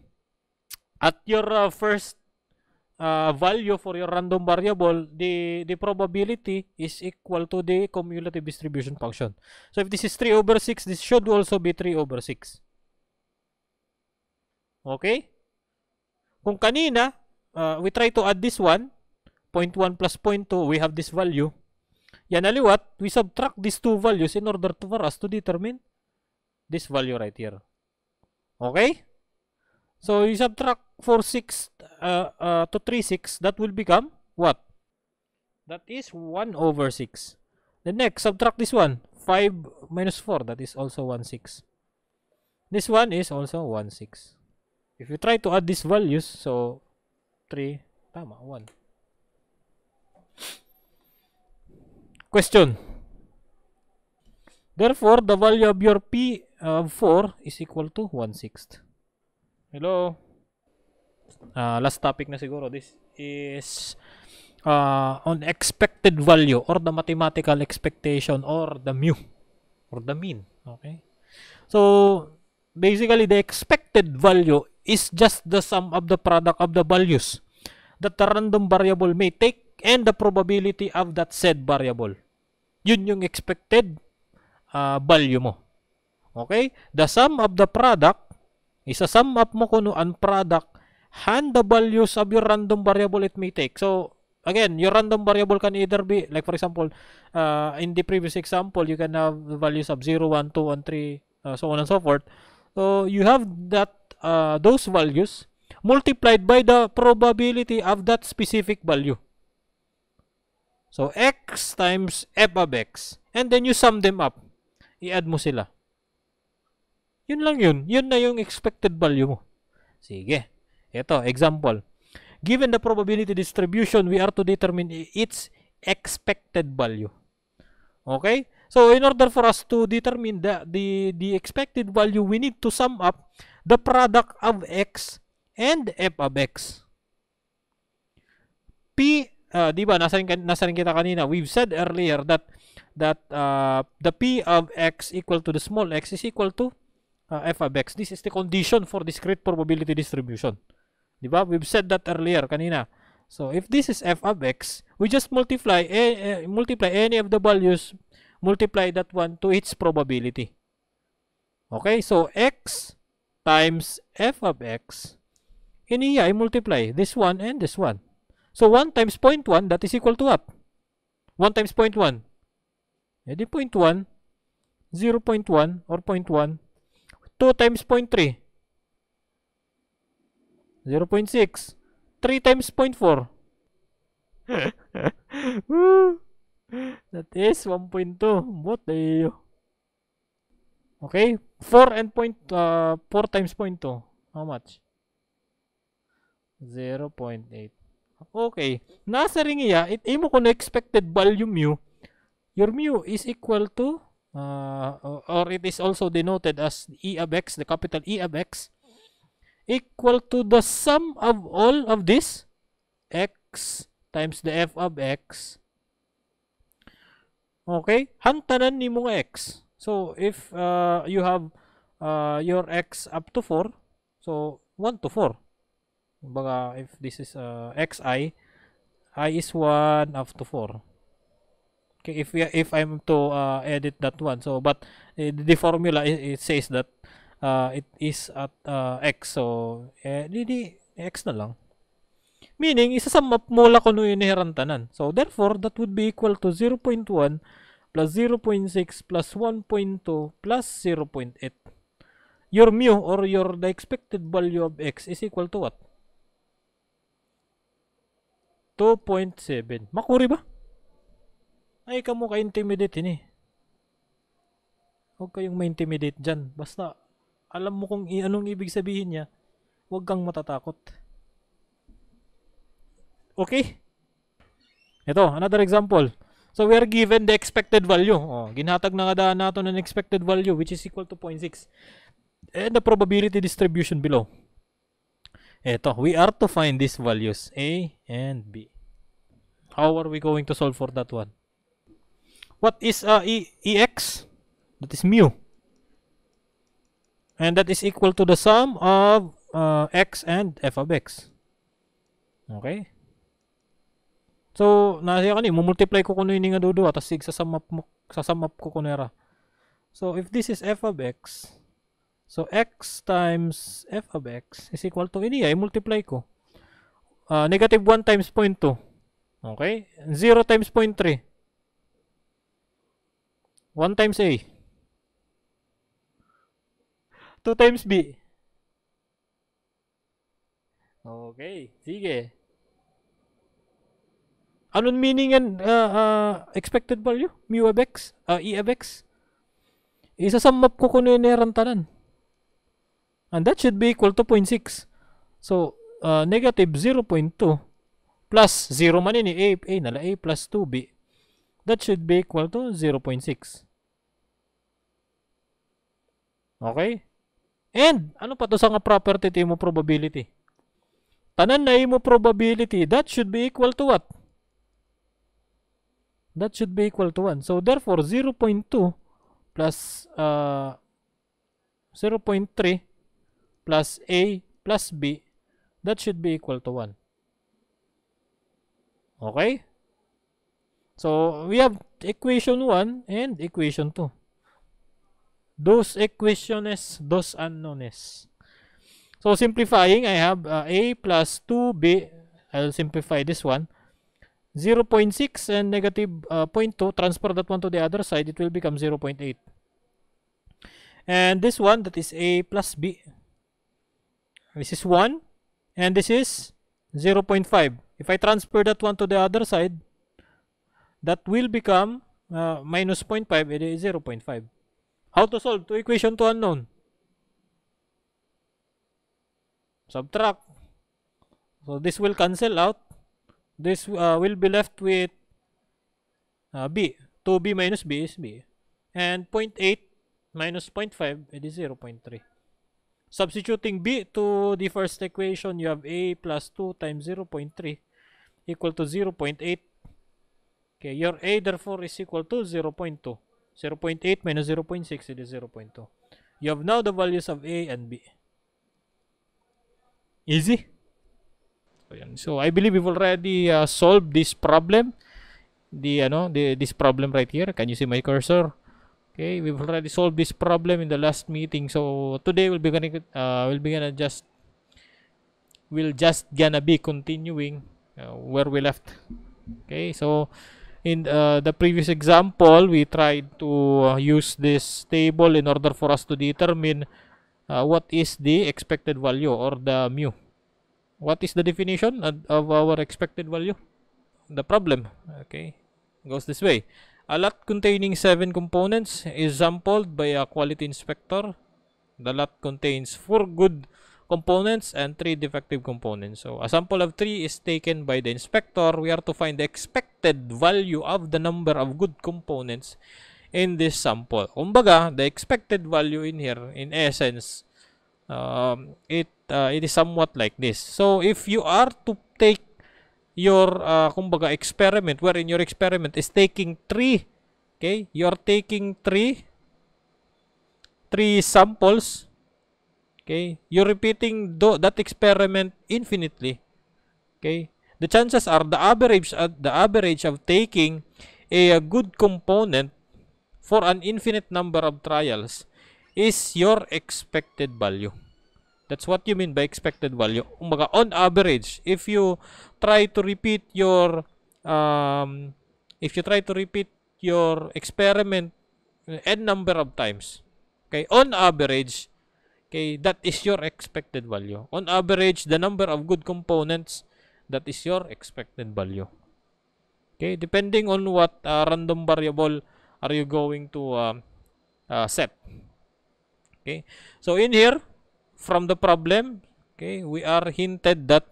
at your uh, first uh, value for your random variable, the, the probability is equal to the cumulative distribution function. So if this is 3 over 6, this should also be 3 over 6. Okay? Kung kanina, uh, we try to add this one, 0.1 plus 0.2, we have this value. Yan aliwat, we subtract these two values in order to, for us to determine this value right here. Okay? So you subtract 4 6 uh, uh, to 3 6, that will become what? That is 1 over 6. The next, subtract this one. 5 minus 4, that is also 1 6. This one is also 1 6. If you try to add these values, so 3, tama, 1. Question. Therefore, the value of your P of uh, 4 is equal to 1 sixth. Hello? Uh, last topic na siguro. This is uh, ah, on expected value or the mathematical expectation or the mu or the mean. Okay? So, basically, the expected value is just the sum of the product of the values that the random variable may take and the probability of that said variable. Yun yung expected uh, value mo. Okay? The sum of the product isa-sum up mo kung ang product hand the values of your random variable it may take. So, again, your random variable can either be, like for example, uh, in the previous example, you can have the values of 0, 1, 2, and 3, uh, so on and so forth. So, you have that uh, those values multiplied by the probability of that specific value. So, x times f of x. And then you sum them up. I-add mo sila. Yun lang yun. Yun na yung expected value mo. Sige. Ito, example. Given the probability distribution, we are to determine its expected value. Okay? So, in order for us to determine the, the, the expected value, we need to sum up the product of x and f of x. P, uh, di ba, nasa rin, nasa rin kita kanina, we've said earlier that that uh, the P of x equal to the small x is equal to uh, f of x. This is the condition for discrete probability distribution. Diba? We've said that earlier kanina. So if this is f of x, we just multiply a, uh, multiply any of the values, multiply that one to its probability. Okay, so x times f of x, in here I multiply this one and this one. So 1 times 0.1, that is equal to what? 1 times 0.1. Edi 0.1, 0.1 or 0.1 2 times 0.3. 0.6. 3 times 0.4. that is 1.2. What the Okay. 4 and point, uh, 4 times 0.2. How much? 0.8. Okay. Nasa ring iya, it imo ko na expected value mu. Your mu is equal to uh, or it is also denoted as E of x, the capital E of x, equal to the sum of all of this x times the f of x. Okay? Hangtanan ni mga x. So, if uh, you have uh, your x up to 4, so 1 to 4. Baga, if this is uh, xi, i is 1 up to 4. Okay, if if I'm to uh, edit that one, so but uh, the formula it, it says that uh, it is at uh, x, so eh, di, di x na lang. Meaning, isasum up mo lang kung yung tanan. So therefore, that would be equal to 0.1 plus 0.6 plus 1.2 plus 0.8. Your mu or your the expected value of x is equal to what? 2.7. Makuri ba? Ay, kamo ka-intimidate ini. Eh. Huwag kayong ma-intimidate dyan. Basta, alam mo kung anong ibig sabihin niya, huwag kang matatakot. Okay? Ito, another example. So we are given the expected value. Oh, ginhatag na kadaan nato ng expected value which is equal to 0.6. And the probability distribution below. Ito, we are to find these values A and B. How are we going to solve for that one? What is uh, e EX? That is mu. And that is equal to the sum of uh, x and f of x. Okay? So, nasa ka ni, multiply ko kuno ini nga dudu at sig sa sum up mo, sa sum up ko kunera. So, if this is f of x, so x times f of x is equal to ini, ay multiply ko. Uh, negative 1 times 0.2. Okay? 0 times 0.3. 1 times A. 2 times B. Okay, sige. Anong meaning and uh, uh, expected value? Mu of x? Uh, e of x? Isasum up ko kung ano yung tanan. And that should be equal to 0.6. So, uh, negative 0.2 plus 0 man ini eh. A, A nala A plus 2B that should be equal to 0.6. Okay? And, ano pa to sa nga property ti mo probability? Tanan na mo probability, that should be equal to what? That should be equal to 1. So, therefore, 0.2 plus uh, 0.3 plus A plus B, that should be equal to 1. Okay? So, we have equation 1 and equation 2. Those equations, those unknowns. So, simplifying, I have uh, A plus 2B. I'll simplify this one. 0.6 and negative, uh, 0.2. Transfer that one to the other side. It will become 0.8. And this one, that is A plus B. This is 1. And this is 0.5. If I transfer that one to the other side, that will become uh, minus 0.5 it is 0.5 how to solve two equation to unknown subtract so this will cancel out this uh, will be left with uh, b 2b minus b is b and 0.8 minus 0.5 it is 0.3 substituting b to the first equation you have a plus 2 times 0.3 equal to 0.8 Okay, your A therefore is equal to 0 0.2. 0 0.8 minus 0 0.6 it is 0 0.2. You have now the values of A and B. Easy? So, so I believe we've already uh, solved this problem. The, you know, the, this problem right here. Can you see my cursor? Okay, we've already solved this problem in the last meeting. So today we'll be gonna, uh, we'll be gonna just, we'll just gonna be continuing uh, where we left. Okay, so in uh, the previous example, we tried to uh, use this table in order for us to determine uh, what is the expected value or the mu. What is the definition of our expected value? The problem, okay, goes this way. A lot containing seven components is sampled by a quality inspector. The lot contains four good components and three defective components. So a sample of three is taken by the inspector. We are to find the expected value of the number of good components in this sample. Umbaga, the expected value in here, in essence, um, it uh, it is somewhat like this. So if you are to take your uh, kumbaga experiment, wherein your experiment is taking three, okay, you are taking three, three samples Okay? You're repeating do that experiment infinitely. Okay? The chances are the average at uh, the average of taking a, a good component for an infinite number of trials is your expected value. That's what you mean by expected value. Umaga, on average, if you try to repeat your um, if you try to repeat your experiment n number of times, okay, on average, Okay, that is your expected value. On average, the number of good components, that is your expected value. Okay, depending on what uh, random variable are you going to uh, uh, set. Okay, so in here, from the problem, okay, we are hinted that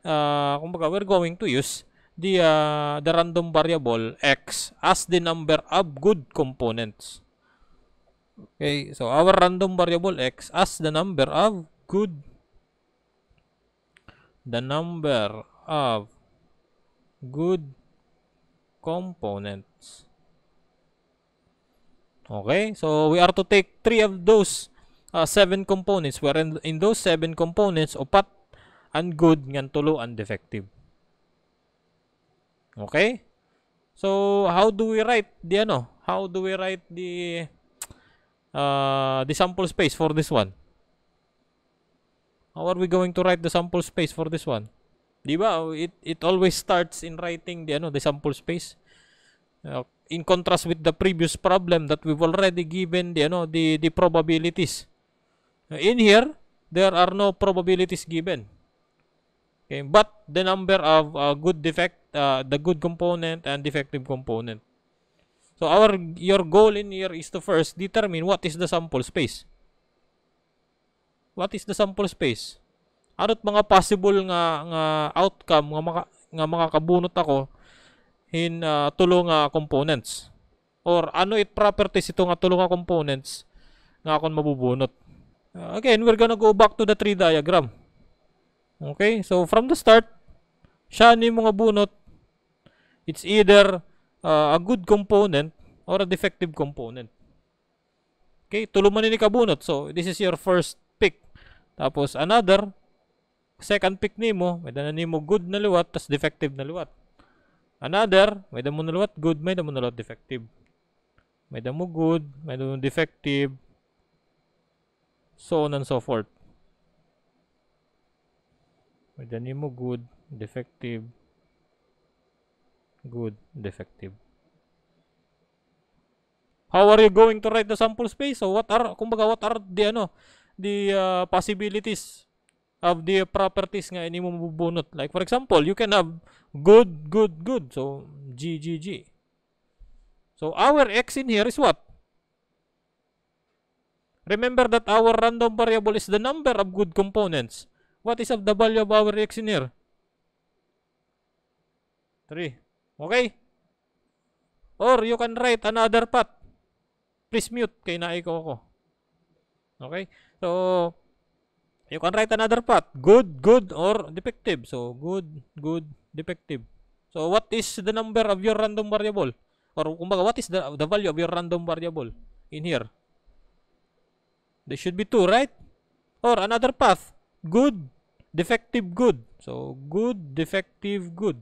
uh, kumbaga, we're going to use the, uh, the random variable x as the number of good components. Okay, so our random variable x as the number of good the number of good components. Okay, so we are to take three of those uh, seven components wherein in those seven components upat and good ngan tulo and defective. Okay? So how do we write the ano? How do we write the Uh, the sample space for this one. How are we going to write the sample space for this one? Diba? Oh, it, it always starts in writing the, ano, the sample space. Uh, in contrast with the previous problem that we've already given the, ano, the, the probabilities. Uh, in here, there are no probabilities given. Okay, but the number of uh, good defect, uh, the good component and defective component. So our your goal in here is to first determine what is the sample space. What is the sample space? Ano't mga possible nga nga outcome nga maka, nga makakabunot ako in uh, tulo nga uh, components or ano it properties ito nga tulo nga components nga akon mabubunot. Uh, again, we're gonna go back to the tree diagram. Okay? So from the start, siya ni mga bunot it's either uh, a good component or a defective component. Okay, tuluman ni kabunot. So, this is your first pick. Tapos, another, second pick nimo, may na nimo good na luwat, tas defective na luwat. Another, may mo na luwat good, may mo na luwat defective. May mo good, may mo defective, so on and so forth. May ni mo good, defective, good, defective. How are you going to write the sample space? So what are, kumbaga, what are the, ano, the uh, possibilities of the properties nga ini mo mabubunot. Like for example, you can have good, good, good. So, G, G, G. So, our X in here is what? Remember that our random variable is the number of good components. What is of the value of our X in here? 3. Okay? Or you can write another path. Please mute kay naiko ko. Okay? So, you can write another path. Good, good, or defective. So, good, good, defective. So, what is the number of your random variable? Or, kumbaga, what is the, the value of your random variable in here? There should be two, right? Or another path. Good, defective, good. So, good, defective, good.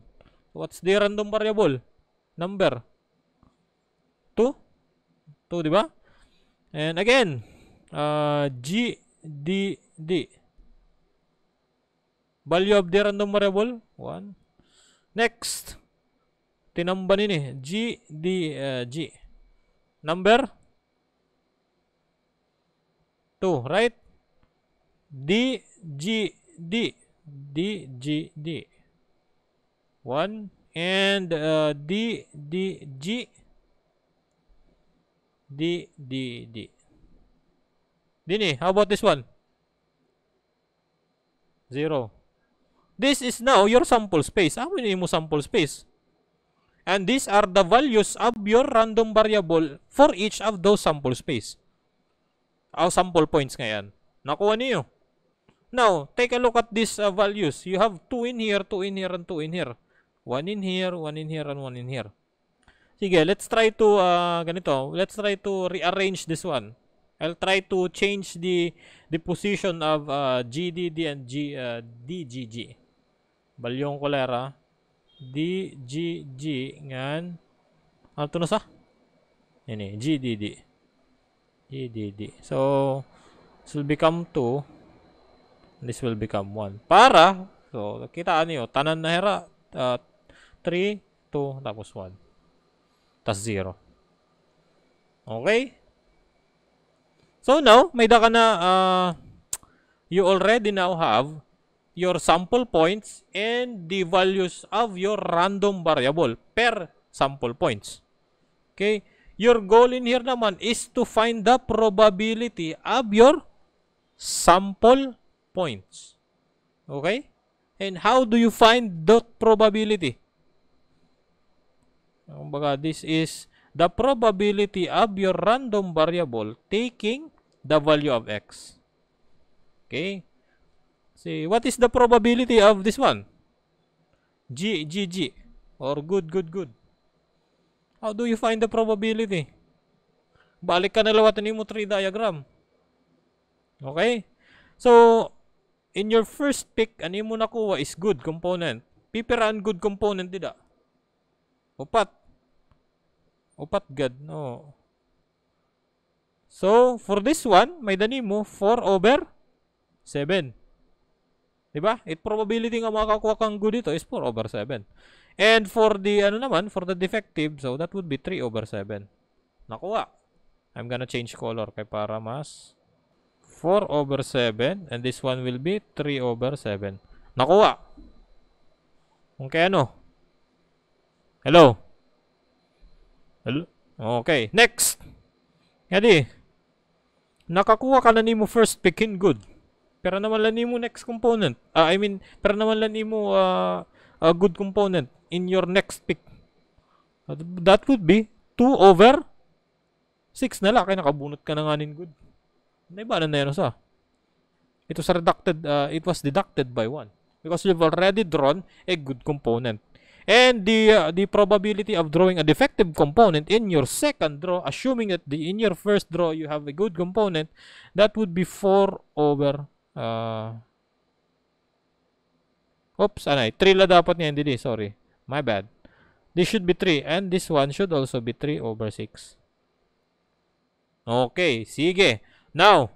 What's the random variable? Number. 2. 2, di ba? And again, uh, G, D, D. Value of the random variable? 1. Next. Tinamban ini. G, D, uh, G. Number? 2, right? D, G, D. D, G, D. one and uh, D D G D D D Dini, how about this one? Zero. This is now your sample space. How many mo sample space? And these are the values of your random variable for each of those sample space. Our sample points ngayon. Nakuha niyo. Now, take a look at these uh, values. You have two in here, two in here, and two in here. One in here, one in here, and one in here. Sige, let's try to, uh, ganito, let's try to rearrange this one. I'll try to change the the position of uh, GDD and G, uh, DGG. Balyong kolera. Ah. DGG ngan. Ano ah, to na sa? Yan eh, GDD. GDD. So, this will become 2. This will become 1. Para, so, kita niyo, tanan na hera, uh, 3, 2, tapos 1. Tapos 0. Okay? So now, may daka na uh, you already now have your sample points and the values of your random variable per sample points. Okay? Your goal in here naman is to find the probability of your sample points. Okay? And how do you find the probability? Kumbaga, this is the probability of your random variable taking the value of x. Okay? See, what is the probability of this one? G, G, G. Or good, good, good. How do you find the probability? Balik ka nalawatan mo tree diagram. Okay? So, in your first pick, ano mo nakuha is good component. Pipiraan good component, dida. Upat. Oh, Upat gad, no. So, for this one, may dani mo 4 over 7. Diba? It probability nga makakuha kang good dito is 4 over 7. And for the, ano naman, for the defective, so that would be 3 over 7. Nakuha. I'm gonna change color kay para mas 4 over 7. And this one will be 3 over 7. Nakuha. kaya ano? Hello? Hello? Okay, next. Ngadi. Nakakuha ka na nimo first pick picking good. Pero naman lang nimo next component. Uh, I mean, pero naman lang nimo uh, ah, a ah, good component in your next pick. That would be 2 over 6 na lang. Kaya nakabunot ka na nga nin good. Naibanan na yun sa. It was, reducted, uh, it was deducted by 1. Because you've already drawn a good component. And the, uh, the probability of drawing a defective component in your second draw, assuming that the, in your first draw you have a good component, that would be 4 over... Uh, oops, anay, ah, 3 la dapat niya, hindi, sorry. My bad. This should be 3 and this one should also be 3 over 6. Okay, sige. Now,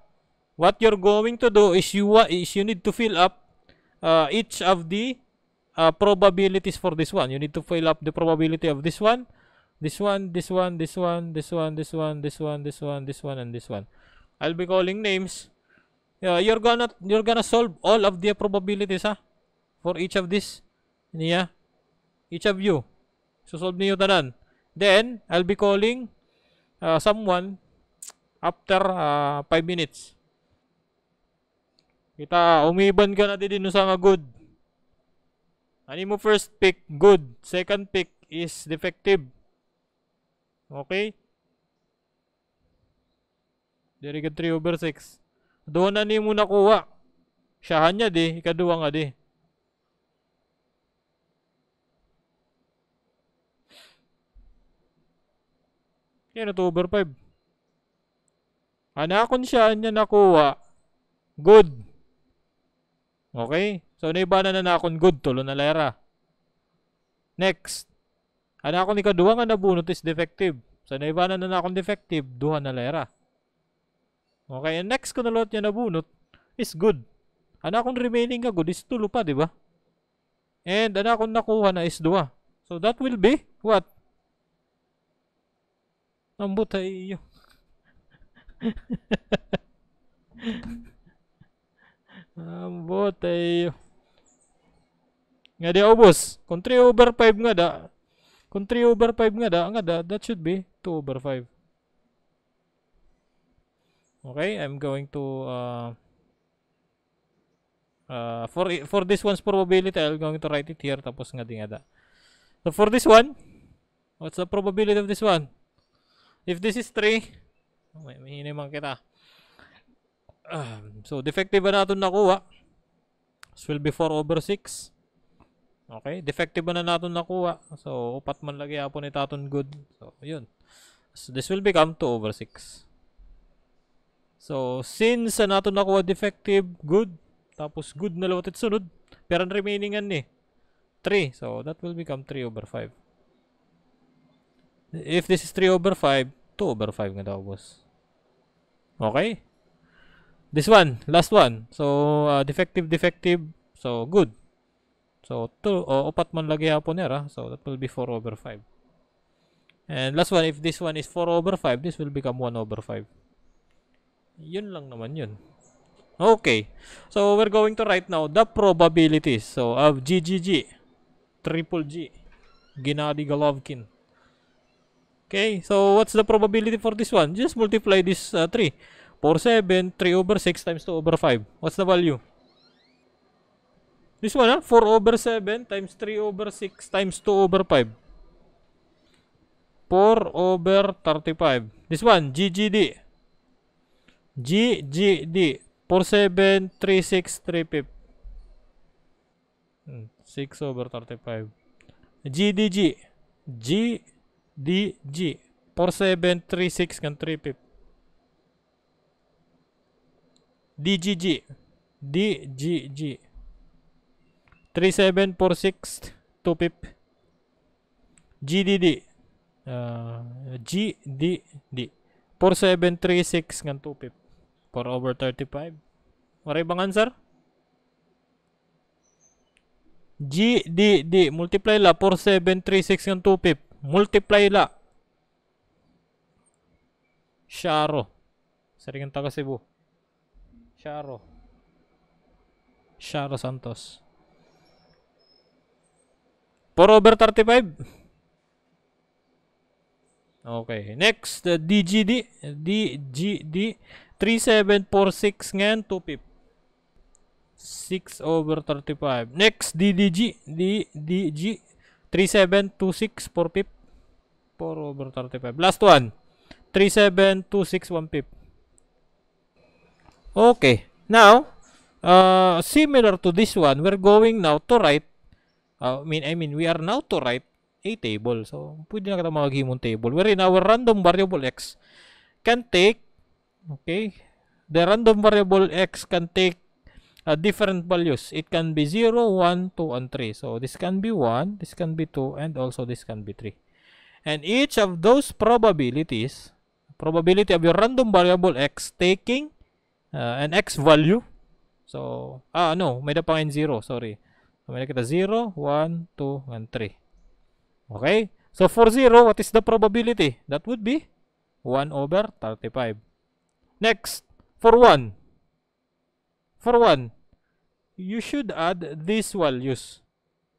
what you're going to do is you, is you need to fill up uh, each of the uh, probabilities for this one. You need to fill up the probability of this one, this one, this one, this one, this one, this one, this one, this one, this one, and this one. I'll be calling names. Uh, you're gonna you're gonna solve all of the probabilities ha for each of this niya each of you so solve niyo tanan then I'll be calling uh, someone after 5 uh, minutes kita umiban ka na din sa nga good Ani mo first pick, good. Second pick is defective. Okay? Diri ka 3 over 6. Doon na ni mo nakuha. Siyahan niya di, ikaduwa nga di. Yan, ito over 5. Anakon siya niya nakuha. Good. Okay? So naiba ano na na akong good tulo na lera. Next. Ana ako ni kaduwa nga nabunot is defective. So naiba ano na na akong defective duha na lera. Okay, and next ko na lot niya nabunot is good. Ana akong remaining nga good is tulo pa, di ba? And ana akong nakuha na is duha. So that will be what? Ang butay iyo. Ang iyo nga di ubos kung 3 over 5 nga da kung 3 over 5 nga da nga da that should be 2 over 5 okay I'm going to uh, uh, for for this one's probability I'm going to write it here tapos nga di nga da so for this one what's the probability of this one if this is 3 may hinimang kita um, so defective na natin nakuha this will be 4 over 6 Okay, defective na natin nakuha. So, upat man lagi po ni Taton Good. So, yun. So, this will become 2 over 6. So, since sa nato nakuha defective, good. Tapos good na lawat sunod. Pero ang remaining yan eh. 3. So, that will become 3 over 5. If this is 3 over 5, 2 over 5 nga daw, boss. Okay? This one, last one. So, uh, defective, defective. So, good. So, 2, o upat man lagi hapon nera. So, that will be 4 over 5. And last one, if this one is 4 over 5, this will become 1 over 5. Yun lang naman yun. Okay. So, we're going to write now the probabilities. So, of GGG, Triple G, Gennady Golovkin. Okay, so what's the probability for this one? Just multiply this uh, 3. 4, 7, 3 over 6 times 2 over 5. What's the value? This one, huh? 4 over 7 times 3 over 6 times 2 over 5. 4 over 35. This one, GGD. GGD. 4, 7, 3, 6, 3, 5. 6 over 35. GDG. GDG. 4, 7, 3, 6, and 3, 5. DGG. DGG. 3746 250 GDD uh, GDD 4736 ngan 250 4 over 35 Maray bang answer? GDD multiply la 4736 ngan 250 multiply la Syaro Saringan taga Cebu Syaro Syaro Santos over 35. Okay. Next, the DGD. DGD. 3746 2 pip. 6 over 35. Next, DDG. DDG. 3726, pip. 4 over 35. Last one. 3726, pip. Okay. Now, uh, similar to this one, we're going now to write uh, I mean I mean we are now to write a table. So pwede na kita maghimong table wherein our random variable x can take okay the random variable x can take uh, different values. It can be 0, 1, 2, and 3. So this can be 1, this can be 2, and also this can be 3. And each of those probabilities, probability of your random variable x taking uh, an x value. So, ah, no, may da n 0, sorry. May nakita 0, 1, 2, and 3. Okay? So for 0, what is the probability? That would be 1 over 35. Next, for 1. For 1, you should add these values.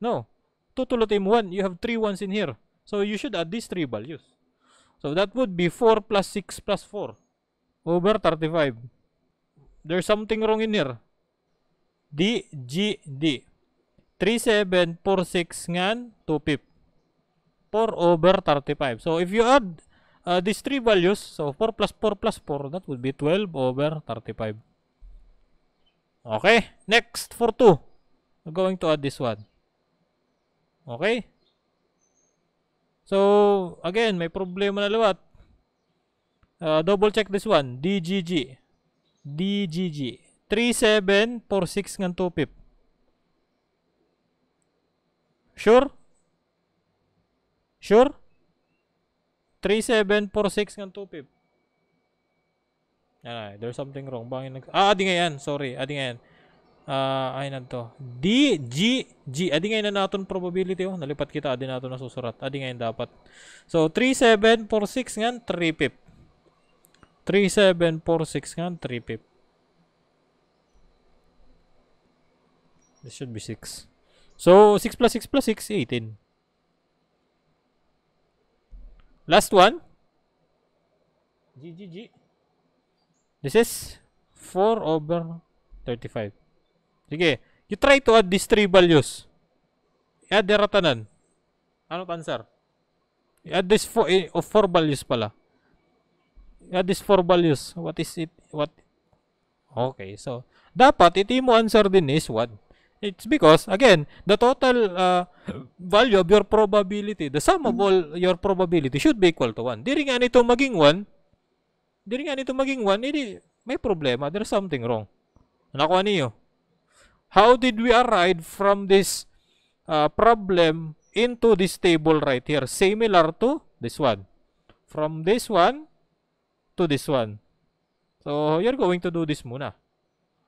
No. Total team 1, you have 3 ones in here. So you should add these 3 values. So that would be 4 plus 6 plus 4 over 35. There's something wrong in here. D, G, D. 3746 ngan 2 ngan 4 over 35 so if you add uh, these three values so 4 plus 4 plus 4 that would be 12 over 35 okay next for 2 we're going to add this one okay so again may problema na lawat uh, double check this one DGG DGG 3746 ngan 2 250 Sure? Sure? 3746 ng 250. Ah, there's something wrong. Bakit nag Ah, adi nga yan. Sorry, adi nga yan. Ah, uh, ay nanto. D G G. Adi nga na naton probability oh. Nalipat kita adi naton na susurat. Adi nga dapat. So 3746 ng 3 pip. 3746 ng 3 pip. This should be 6. So, 6 plus 6 plus 6, 18. Last one. GGG. This is 4 over 35. Sige. You try to add these three values. Add the ratanan. Ano answer? Add this four, eh, oh, four values pala. Add this four values. What is it? What? Okay. So, dapat ito mo answer din is 1. It's because, again, the total uh, value of your probability, the sum of mm-hmm. all your probability should be equal to 1. Diri nga nito maging 1, diri nga nito maging 1, hindi eh, may problema. There's something wrong. Nakuha niyo. How did we arrive from this uh, problem into this table right here? Similar to this one. From this one to this one. So, you're going to do this muna.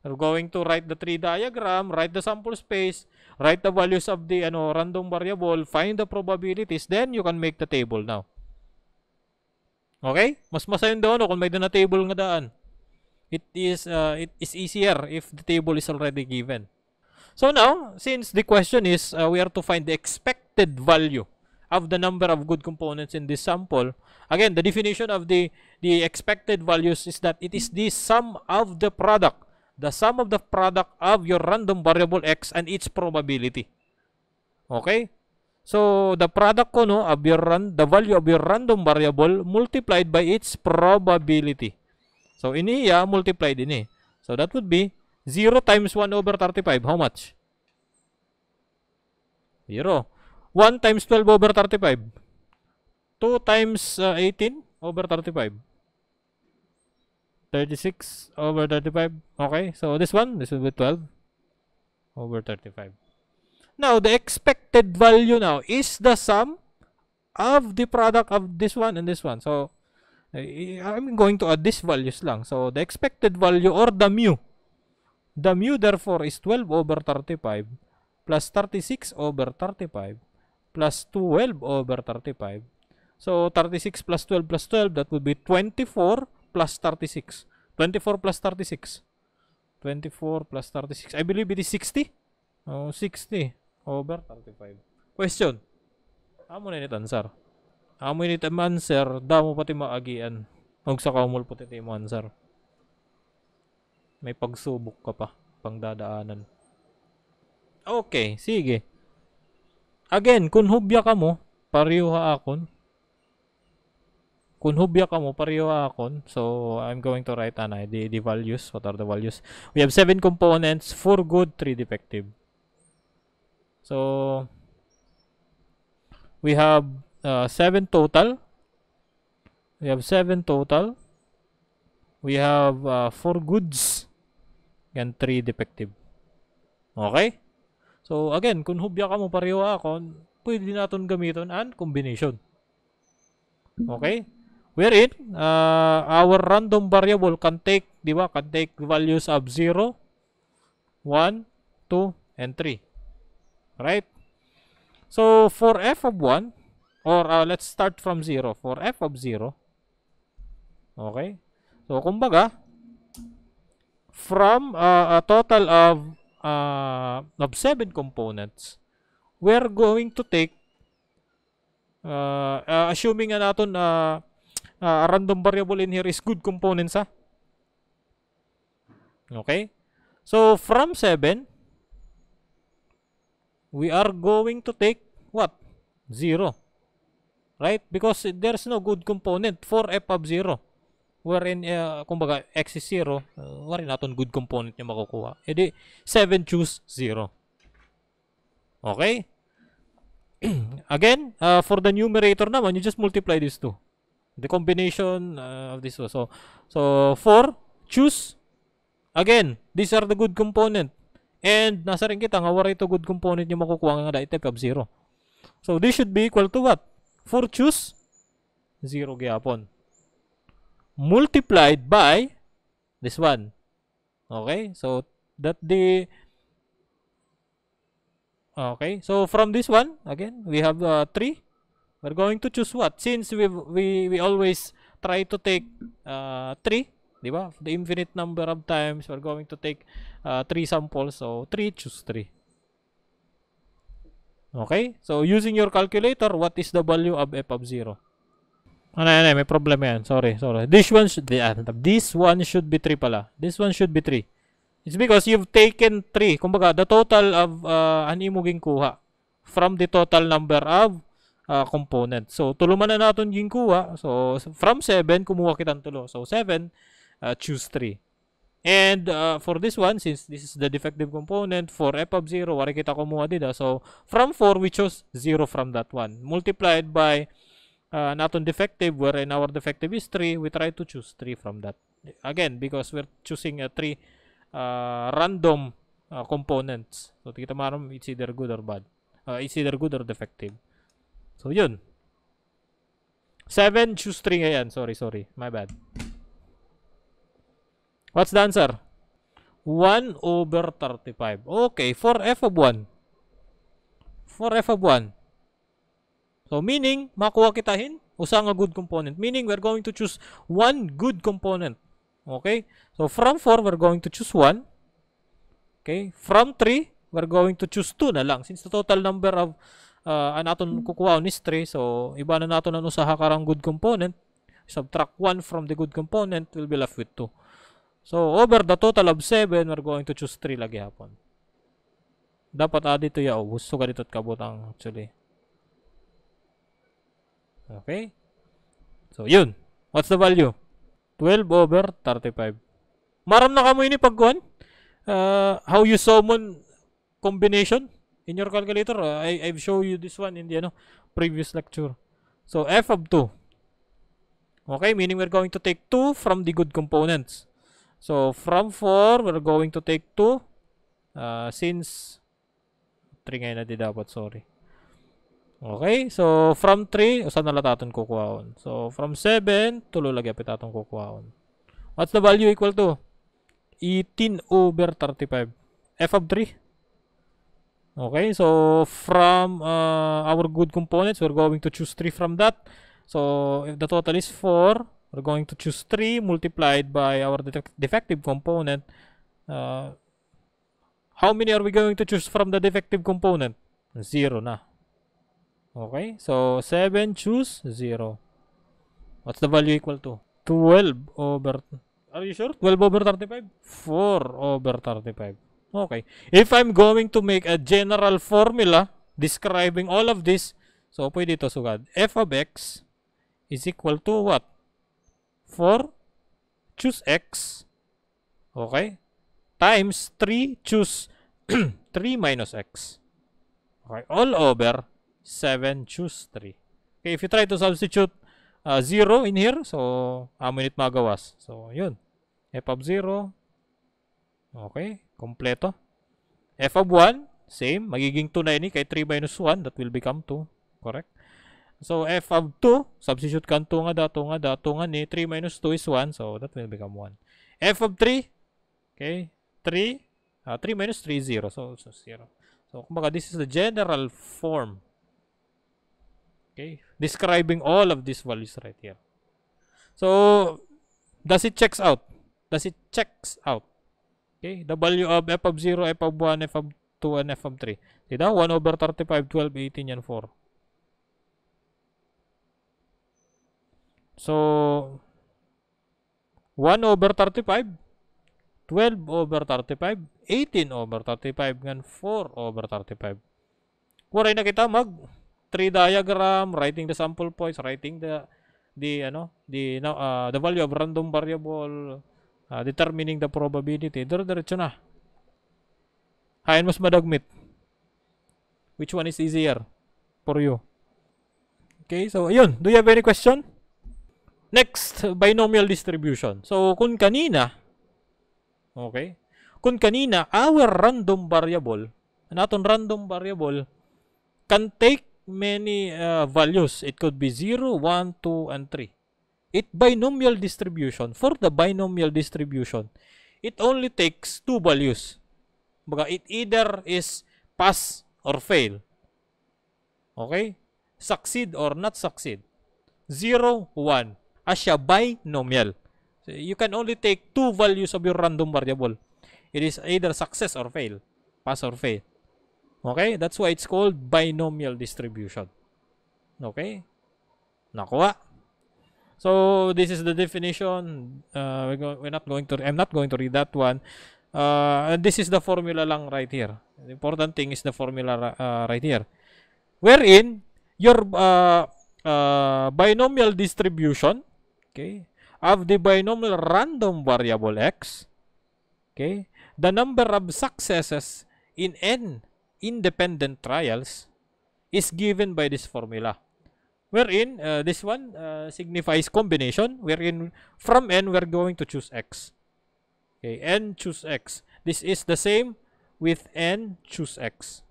We're going to write the tree diagram, write the sample space, write the values of the ano, random variable, find the probabilities, then you can make the table now. Okay? Mas masaya daw no, oh, kung may na table nga daan. It is, uh, it is easier if the table is already given. So now, since the question is uh, we are to find the expected value of the number of good components in this sample, again, the definition of the, the expected values is that it is the sum of the product the sum of the product of your random variable x and its probability. Okay? So, the product ko, no, of your run, the value of your random variable multiplied by its probability. So, in here, multiply din So, that would be 0 times 1 over 35. How much? 0. 1 times 12 over 35. 2 times uh, 18 over 35. 36 over 35 okay so this one this will be 12 over 35 now the expected value now is the sum of the product of this one and this one so I'm going to add these values lang so the expected value or the mu the mu therefore is 12 over 35 plus 36 over 35 plus 12 over 35 so 36 plus 12 plus 12 that would be 24 plus 36. 24 plus 36. 24 plus 36. I believe it is 60. Oh, 60 over 35. Question. Amo na init answer. Amo init ang answer, da mo pati maagian. Huwag sa kaumol pati ti answer. May pagsubok ka pa, pangdadaanan. Okay, sige. Again, kung hubya ka mo, pariyo ha akon, kun hubya ka mo pareho akon so I'm going to write ana the, the values what are the values we have seven components four good three defective so we have uh, seven total we have seven total we have uh, four goods and three defective okay so again kun hubya ka mo pareho akon pwede naton gamiton an combination okay wherein uh, our random variable can take, di ba, can take values of 0, 1, 2, and 3. Right? So, for f of 1, or uh, let's start from 0. For f of 0, okay? So, kumbaga, from uh, a total of, uh, of 7 components, we're going to take, uh, uh, assuming na natin uh, uh, random variable in here is good components ha. Ah. Okay? So, from 7, we are going to take what? 0. Right? Because there's no good component for f of 0. Wherein, uh, kumbaga, x is 0, uh, eh, wherein natin good component niya makukuha. E eh, 7 choose 0. Okay? Again, uh, for the numerator naman, you just multiply these two the combination uh, of this was so so four choose again these are the good component and nasa rin kita nga wala ito good component yung makukuha nga da type of 0 so this should be equal to what 4 choose 0 gyapon multiplied by this one okay so that the okay so from this one again we have uh, 3 We're going to choose what? Since we we we always try to take uh, 3, di ba? The infinite number of times, we're going to take uh, 3 samples. So, 3, choose 3. Okay? So, using your calculator, what is the value of f of 0? Ano yan, may problem yan. Sorry, sorry. This one should be, uh, ah, this one should be 3 pala. This one should be 3. It's because you've taken 3. Kumbaga, the total of uh, an imuging kuha from the total number of uh, component. So, tuluman na natin yung kuha. So, from 7, kumuha kitang tulo. So, 7, uh, ah, choose 3. And uh, for this one, since this is the defective component, for EPUB 0, wari kita kumuha din. dito. So, from 4, we chose 0 from that one. Multiplied by uh, natin defective, where our defective is 3, we try to choose 3 from that. Again, because we're choosing a 3 uh, random uh, components. So, kita maram, it's either good or bad. Uh, it's either good or defective. So, yun. 7 shoestring ayan. Sorry, sorry. My bad. What's the answer? 1 over 35. Okay, for f of 1. For f of 1. So, meaning, makuha kitahin usang a good component. Meaning, we're going to choose one good component. Okay? So, from 4, we're going to choose 1. Okay? From 3, we're going to choose 2 na lang. Since the total number of uh, ah, anaton ah, hmm. kukuha ni stray so iba na nato ang usaha karang good component subtract 1 from the good component will be left with 2 so over the total of 7 we're going to choose 3 lagi hapon dapat ah dito ya oh gusto ka dito at kabutang actually okay so yun what's the value 12 over 35 maram na kamo ini pagkuhan uh, how you summon combination in your calculator. Uh, I, I've show you this one in the ano, previous lecture. So, f of 2. Okay, meaning we're going to take 2 from the good components. So, from 4, we're going to take 2 uh, since 3 ngayon na di dapat, sorry. Okay, so from 3, usan na latatong kukuhaon. So, from 7, tulo lagi apitatong kukuhaon. What's the value equal to? 18 over 35. F of 3? Okay, so from uh, our good components, we're going to choose 3 from that. So if the total is 4, we're going to choose 3 multiplied by our defective component. Uh, how many are we going to choose from the defective component? 0 na. Okay, so 7 choose 0. What's the value equal to? 12 over... Are you sure? 12 over 35? 4 over 35. Okay. If I'm going to make a general formula describing all of this, so pwede ito sugad. f of x is equal to what? 4 choose x, okay, times 3 choose 3 minus x. Okay, all over 7 choose 3. Okay, if you try to substitute uh, 0 in here, so how many it magawas? So, yun. f of 0 Okay, kompleto. f of 1, same. Magiging 2 na ini kay 3 minus 1, that will become 2. Correct? So, f of 2, substitute kan 2 nga dato nga dato nga ni. 3 minus 2 is 1, so that will become 1. f of 3, okay, 3, uh, 3 minus 3 is 0, so, so 0. So, kumbaga, this is the general form. Okay, describing all of these values right here. So, does it checks out? Does it checks out? Okay, W of uh, f of 0, f of 1, f of 2, and f of 3. Tidak, 1 over 35, 12, 18, yan 4. So, 1 over 35, 12 over 35, 18 over 35, and 4 over 35. Waray na kita mag 3 diagram, writing the sample points, writing the the ano, the uh, the value of random variable, Uh, determining the probability. Dire-diretso na. Hayan mas madagmit. Which one is easier for you? Okay, so ayun. Do you have any question? Next, binomial distribution. So, kung kanina, okay, kung kanina, our random variable, naton random variable, can take many uh, values. It could be 0, 1, 2, and 3 it binomial distribution, for the binomial distribution, it only takes two values. Baga, it either is pass or fail. Okay? Succeed or not succeed. 0, 1. As a binomial. So you can only take two values of your random variable. It is either success or fail. Pass or fail. Okay? That's why it's called binomial distribution. Okay? Nakuha? So this is the definition. Uh, we're, go- we're not going to. I'm not going to read that one. Uh, this is the formula lang right here. The important thing is the formula uh, right here, wherein your uh, uh, binomial distribution, okay, of the binomial random variable x, okay, the number of successes in n independent trials is given by this formula wherein uh, this one uh, signifies combination wherein from n we're going to choose x okay n choose x this is the same with n choose x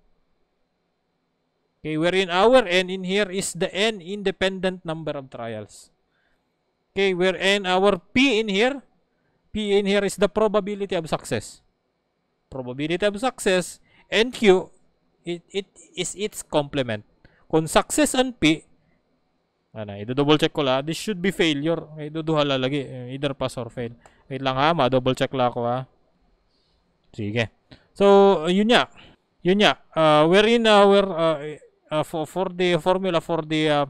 okay wherein our n in here is the n independent number of trials okay where n our p in here p in here is the probability of success probability of success and q it, it is its complement kung success np. p Ano, i-double check ko la. This should be failure. May duduha lagi. Either pass or fail. Wait lang ha. Ma-double check la ako ha. Sige. So, yun niya. Yun niya. Uh, wherein, uh, where, uh, uh, for, for the formula for the uh,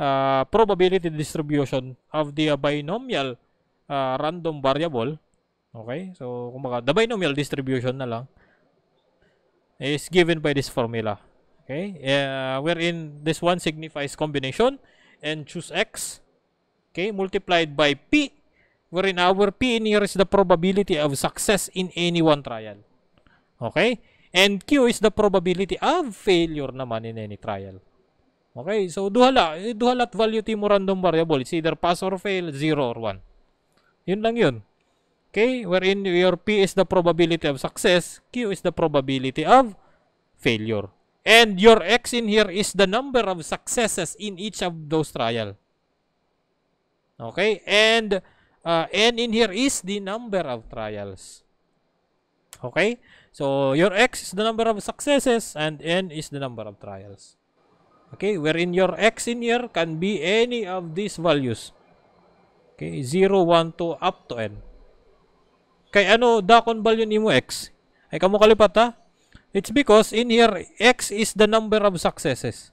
uh, probability distribution of the uh, binomial uh, random variable. Okay? So, kumbaga, the binomial distribution na lang is given by this formula. Okay? Uh, wherein this one signifies combination and choose x, okay, multiplied by p, wherein our p in here is the probability of success in any one trial. Okay? And Q is the probability of failure naman in any trial. Okay? So, duhala. Eh, duhala value timo random variable. It's either pass or fail, 0 or 1. Yun lang yun. Okay? Wherein your P is the probability of success, Q is the probability of failure. And your X in here is the number of successes in each of those trial. Okay? And uh, N in here is the number of trials. Okay? So, your X is the number of successes and N is the number of trials. Okay? Wherein your X in here can be any of these values. Okay? 0, 1, 2, up to N. Kay ano, dakon value ni mo X? Ay, kamo kalipat ha? It's because in here, X is the number of successes.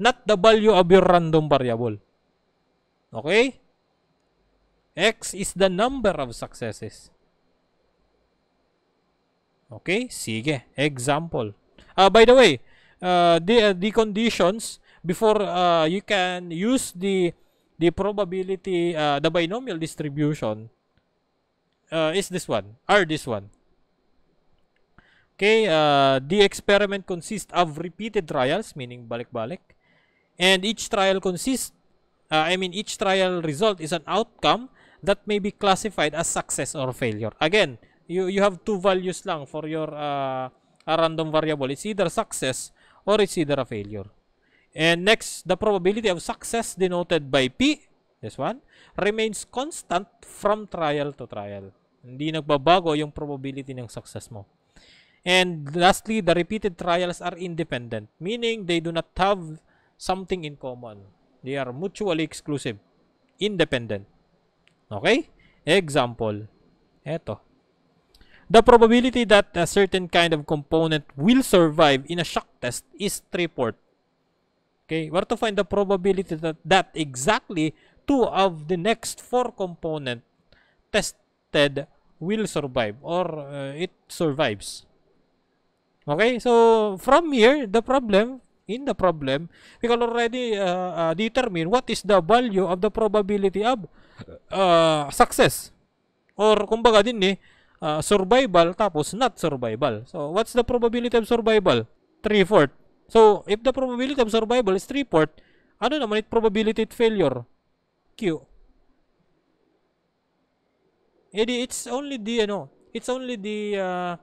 Not the value of your random variable. Okay? X is the number of successes. Okay? Sige. Example. Uh, by the way, uh, the, uh, the conditions before uh, you can use the the probability, uh, the binomial distribution uh, is this one, or this one. Okay, uh, the experiment consists of repeated trials, meaning balik-balik. And each trial consists, uh, I mean, each trial result is an outcome that may be classified as success or failure. Again, you, you have two values lang for your uh, a random variable. It's either success or it's either a failure. And next, the probability of success denoted by P, this one, remains constant from trial to trial. Hindi nagbabago yung probability ng success mo. And lastly, the repeated trials are independent, meaning they do not have something in common. They are mutually exclusive, independent. Okay? Example, eto. The probability that a certain kind of component will survive in a shock test is 3 Okay, Where to find the probability that, that exactly two of the next four component tested will survive or uh, it survives. Okay? So, from here, the problem, in the problem, we can already uh, uh, determine what is the value of the probability of uh, success. Or, kumbaga din eh, uh, survival tapos not survival. So, what's the probability of survival? 3-4. So, if the probability of survival is 3-4, ano naman it probability of failure? Q. Edi, eh it's only the, ano, it's only the, uh,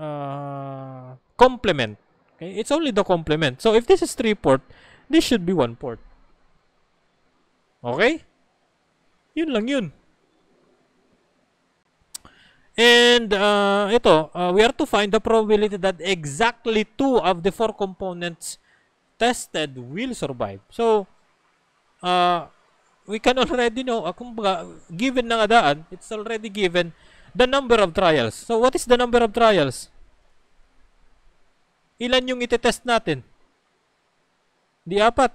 uh, complement. Okay? It's only the complement. So if this is 3 port, this should be 1 port. Okay? Yun lang yun. And uh, ito, uh, we are to find the probability that exactly 2 of the 4 components tested will survive. So, uh, we can already know, uh, kumbaga, given na nga daan, it's already given The number of trials. So, what is the number of trials? Ilan yung itetest natin? Di apat.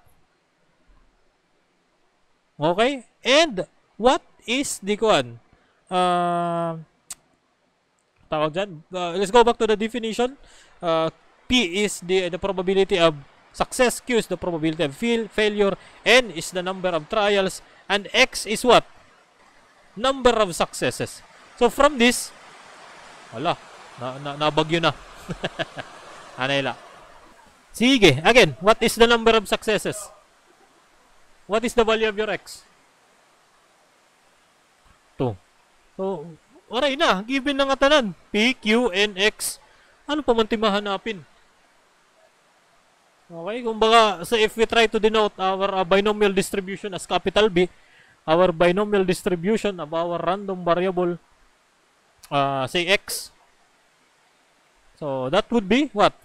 Okay? And, what is the kuan? Uh, ah, tawag dyan? Uh, let's go back to the definition. Uh, P is the, the probability of success. Q is the probability of fail, failure. N is the number of trials. And X is what? Number of successes. So from this, wala, na, na, nabagyo na. Anayla. Sige, again, what is the number of successes? What is the value of your x? 2. So, oray na, given na nga tanan. P, Q, N, X. Ano pa man timahanapin? Okay, kumbaga, so if we try to denote our uh, binomial distribution as capital B, our binomial distribution of our random variable uh, say x. So that would be what?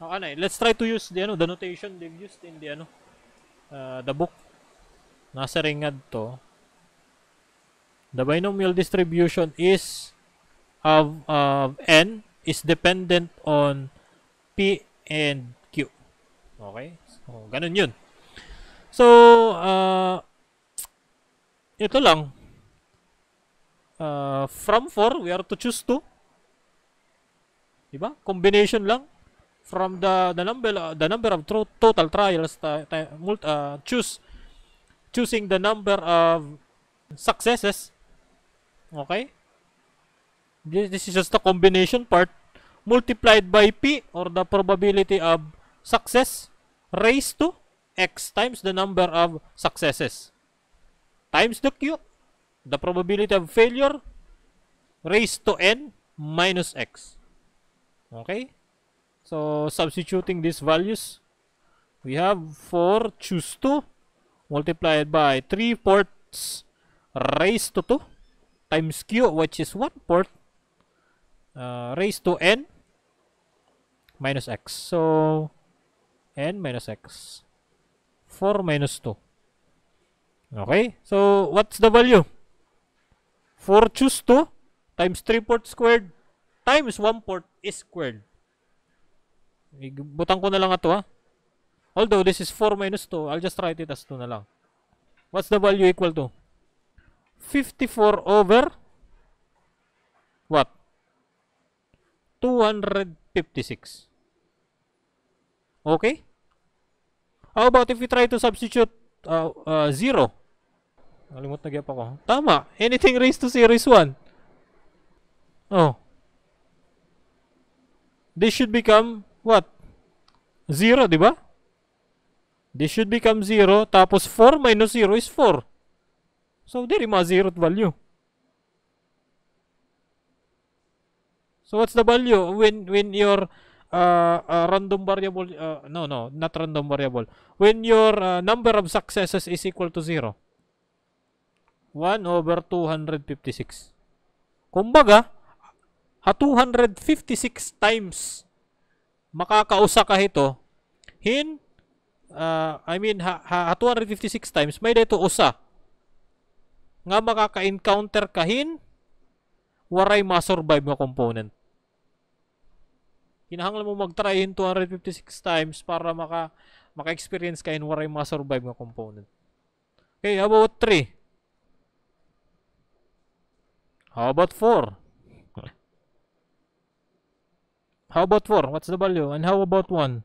Oh, ano, eh, let's try to use the, ano, the notation they've used in the, ano, uh, the book. Nasa ringad to. The binomial distribution is of, of n is dependent on p and q. Okay? So, ganun yun. So, uh, ito lang uh, from 4 we are to choose 2 diba combination lang from the the number uh, the number of total trials uh, choose choosing the number of successes okay this, this is just the combination part multiplied by p or the probability of success raised to x times the number of successes times the Q the probability of failure raised to n minus x. Okay? So, substituting these values, we have 4 choose 2 multiplied by 3 fourths raised to 2 times q, which is 1 fourth uh, raised to n minus x. So, n minus x. 4 minus 2. Okay? So, what's the value? 4 choose 2 times 3 fourth squared times 1 fourth is squared. Butang ko na lang ito ha. Although this is 4 minus 2, I'll just write it as 2 na lang. What's the value equal to? 54 over what? 256. Okay? How about if we try to substitute uh, uh, 0? Nalimot na gyap ako. Tama. Anything raised to series 1. Oh. This should become what? 0, di ba? This should become 0. Tapos 4 minus 0 is 4. So, there yung mga 0 value. So, what's the value when when your uh, uh, random variable, uh, no, no, not random variable. When your uh, number of successes is equal to 0. 1 over 256. Kumbaga, at 256 times makakausa ka ito hin, uh, I mean ha, ha, 256 times may dito usa nga makaka-encounter ka hin, waray ma-survive nga component. Kinahanglan mo mag-try hin 256 times para maka maka-experience ka hin, waray ma-survive nga component. Okay, about 3. How about 4? how about 4? What's the value? And how about 1?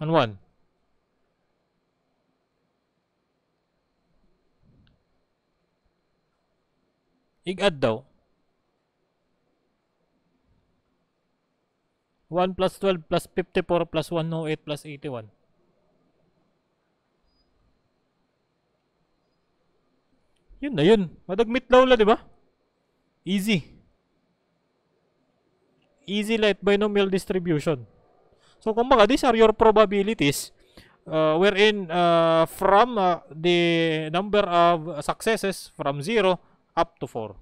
And 1? Ig-add daw. 1 plus 12 plus 54 plus 108 plus 81. Yun na yun. Madagmit daw la, di ba? Easy. Easy light binomial distribution. So, kung kumbaga, these are your probabilities uh, wherein uh, from uh, the number of successes from 0 up to 4.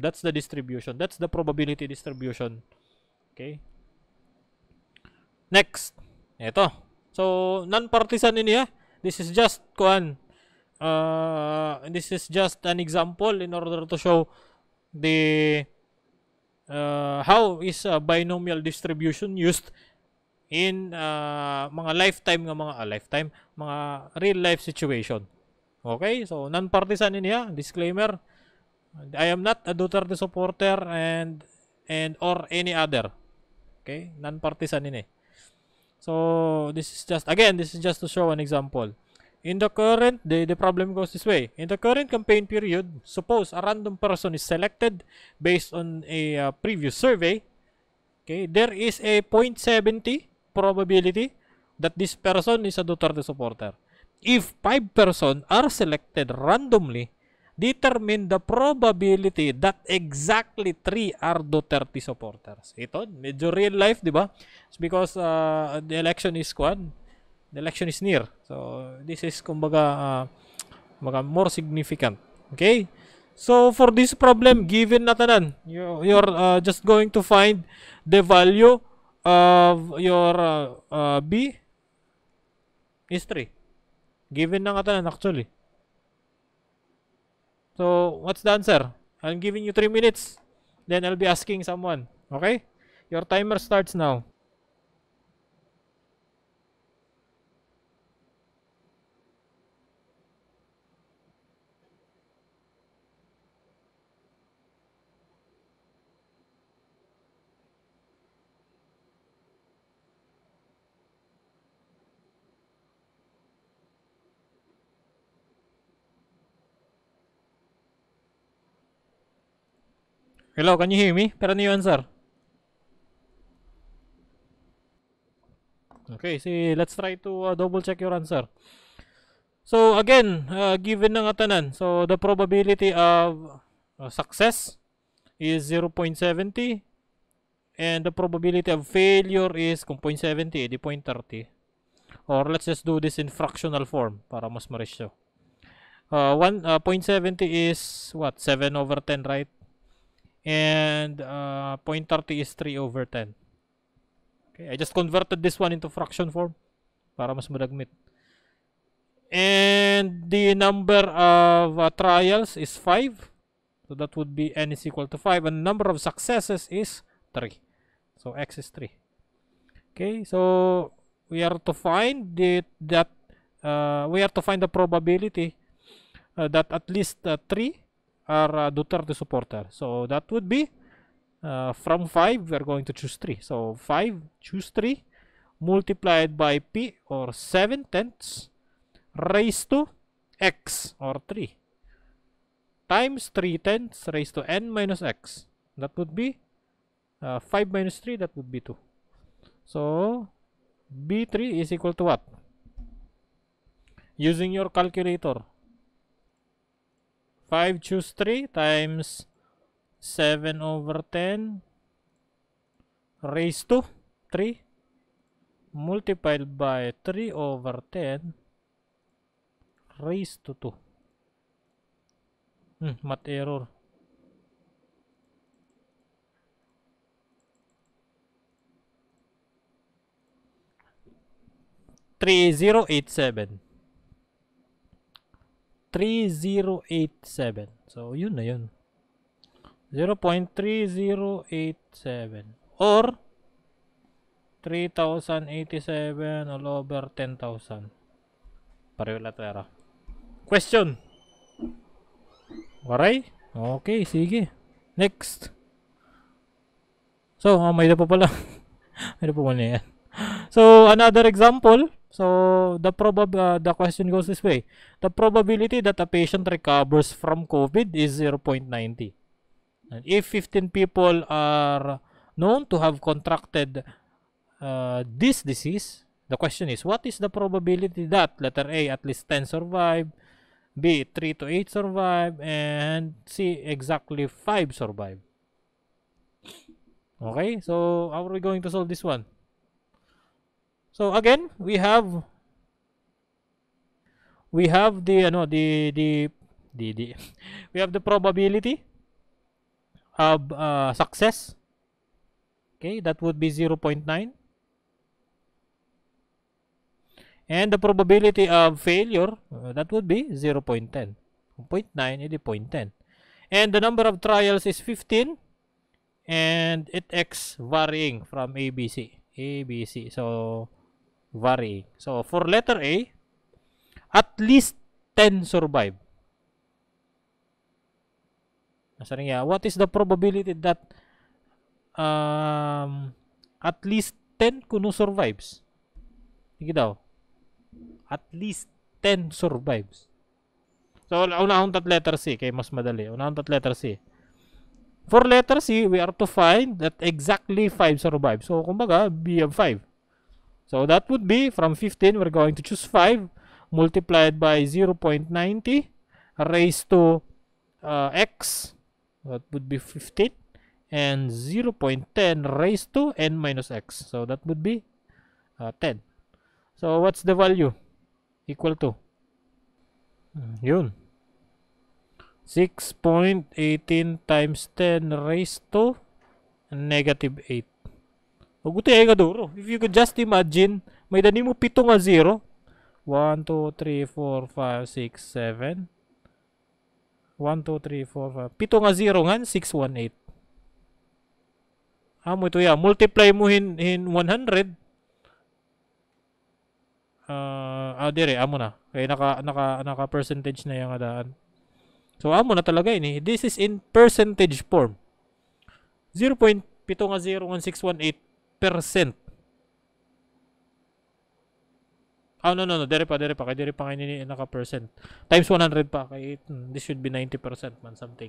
That's the distribution. That's the probability distribution. Okay? Next. Ito. So, non-partisan ini ya. Eh. This is just, kuan, uh, this is just an example in order to show the uh, how is a binomial distribution used in uh, mga lifetime nga mga uh, lifetime mga real life situation okay so non-partisan niya disclaimer I am not a Duterte supporter and and or any other okay non-partisan ini so this is just again this is just to show an example In the current, the, the problem goes this way. In the current campaign period, suppose a random person is selected based on a uh, previous survey, okay, there is a 0.70 probability that this person is a Duterte supporter. If five person are selected randomly, determine the probability that exactly 3 are Duterte supporters. Ito, medyo real life, di ba? It's because uh, the election is squad the election is near. So, this is kumbaga, uh, more significant. Okay? So, for this problem, given na tanan, you, you're uh, just going to find the value of your uh, uh, B is 3. Given na nga tanan actually. So, what's the answer? I'm giving you 3 minutes. Then I'll be asking someone. Okay? Your timer starts now. Hello, can you hear me? Pero you answer. Okay, see, let's try to uh, double check your answer. So again, uh, given ng atanan, so the probability of uh, success is 0.70 and the probability of failure is kung 0.70, di 0.30. Or let's just do this in fractional form para mas ma Uh, one, uh, 0.70 is what? 7 over 10, right? and uh, 0.30 is 3 over 10. Okay, I just converted this one into fraction form para mas madagmit. And the number of uh, trials is 5. So that would be n is equal to 5. And number of successes is 3. So x is 3. Okay, so we are to find that uh, we are to find the probability uh, that at least uh, 3 are uh, Duterte supporter. So that would be uh, from 5, we are going to choose 3. So 5, choose 3, multiplied by P or 7 tenths raised to X or 3 times 3 tenths raised to N minus X. That would be uh, 5 minus 3, that would be 2. So B3 is equal to what? Using your calculator, 5 choose 3 times 7 over 10 raised to 3 multiplied by 3 over 10 raised to 2. Hmm, math error. Three zero eight seven. 0.3087. So, yun na yun. 0.3087 or 3,087 all over 10,000. Pareho lahat pera. Question! Waray? Okay, sige. Next. So, oh, may na pa pala. may na pa pala yan. So, another example. So the probab uh, the question goes this way. The probability that a patient recovers from COVID is 0.90. And if 15 people are known to have contracted uh, this disease, the question is what is the probability that letter A at least 10 survive, B 3 to 8 survive and C exactly 5 survive. Okay? So how are we going to solve this one? So again we have we have the you know the the the, the we have the probability of uh, success okay that would be 0 0.9 and the probability of failure uh, that would be 0 0.10 0.9 is 0.10 and the number of trials is 15 and it x varying from ABC ABC so vary. So, for letter A, at least 10 survive. Masarin niya, what is the probability that um, at least 10 kuno survives? Sige daw. At least 10 survives. So, unahon tat letter C, kay mas madali. Unahon tat letter C. For letter C, we are to find that exactly 5 survive. So, kumbaga, B of 5. So that would be from 15, we're going to choose 5 multiplied by 0.90 raised to uh, x, that would be 15, and 0.10 raised to n minus x. So that would be uh, 10. So what's the value equal to? Hmm, yun. 6.18 times 10 raised to negative 8. Magutay eh, ka duro. If you could just imagine, may dani mo pito nga zero. 1, 2, 3, 4, 5, 6, 7. 1, 2, 3, 4, 5. Pito nga zero nga, 6, 1, 8. Amo ito ya. Multiply mo hin, hin 100. Uh, ah, ah, dire. Amo na. Kaya eh, naka, naka, naka percentage na yung adaan. So, amo na talaga ini. Eh. This is in percentage form. 0.7 nga 0.618 percent. Oh, no, no, no. Dere pa, dere pa. Kay dere pa kay nini naka-percent. Times 100 pa. Kay, hmm, this should be 90% man something.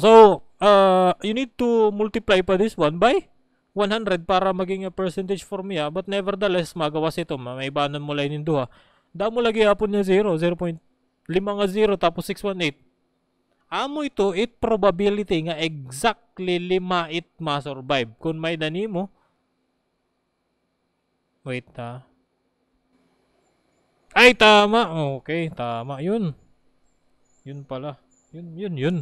So, uh, you need to multiply pa this one by 100 para maging a percentage for me. Ha? Ah. But nevertheless, magawas ito. May ibanan mo lang yung duha. Da mo lagi hapon niya 0. 0.5 nga 0 tapos 618. Amo ito, it probability nga exactly lima it ma-survive. Kung may dani mo. Wait ha. Ay, tama. Okay, tama. Yun. Yun pala. Yun, yun, yun.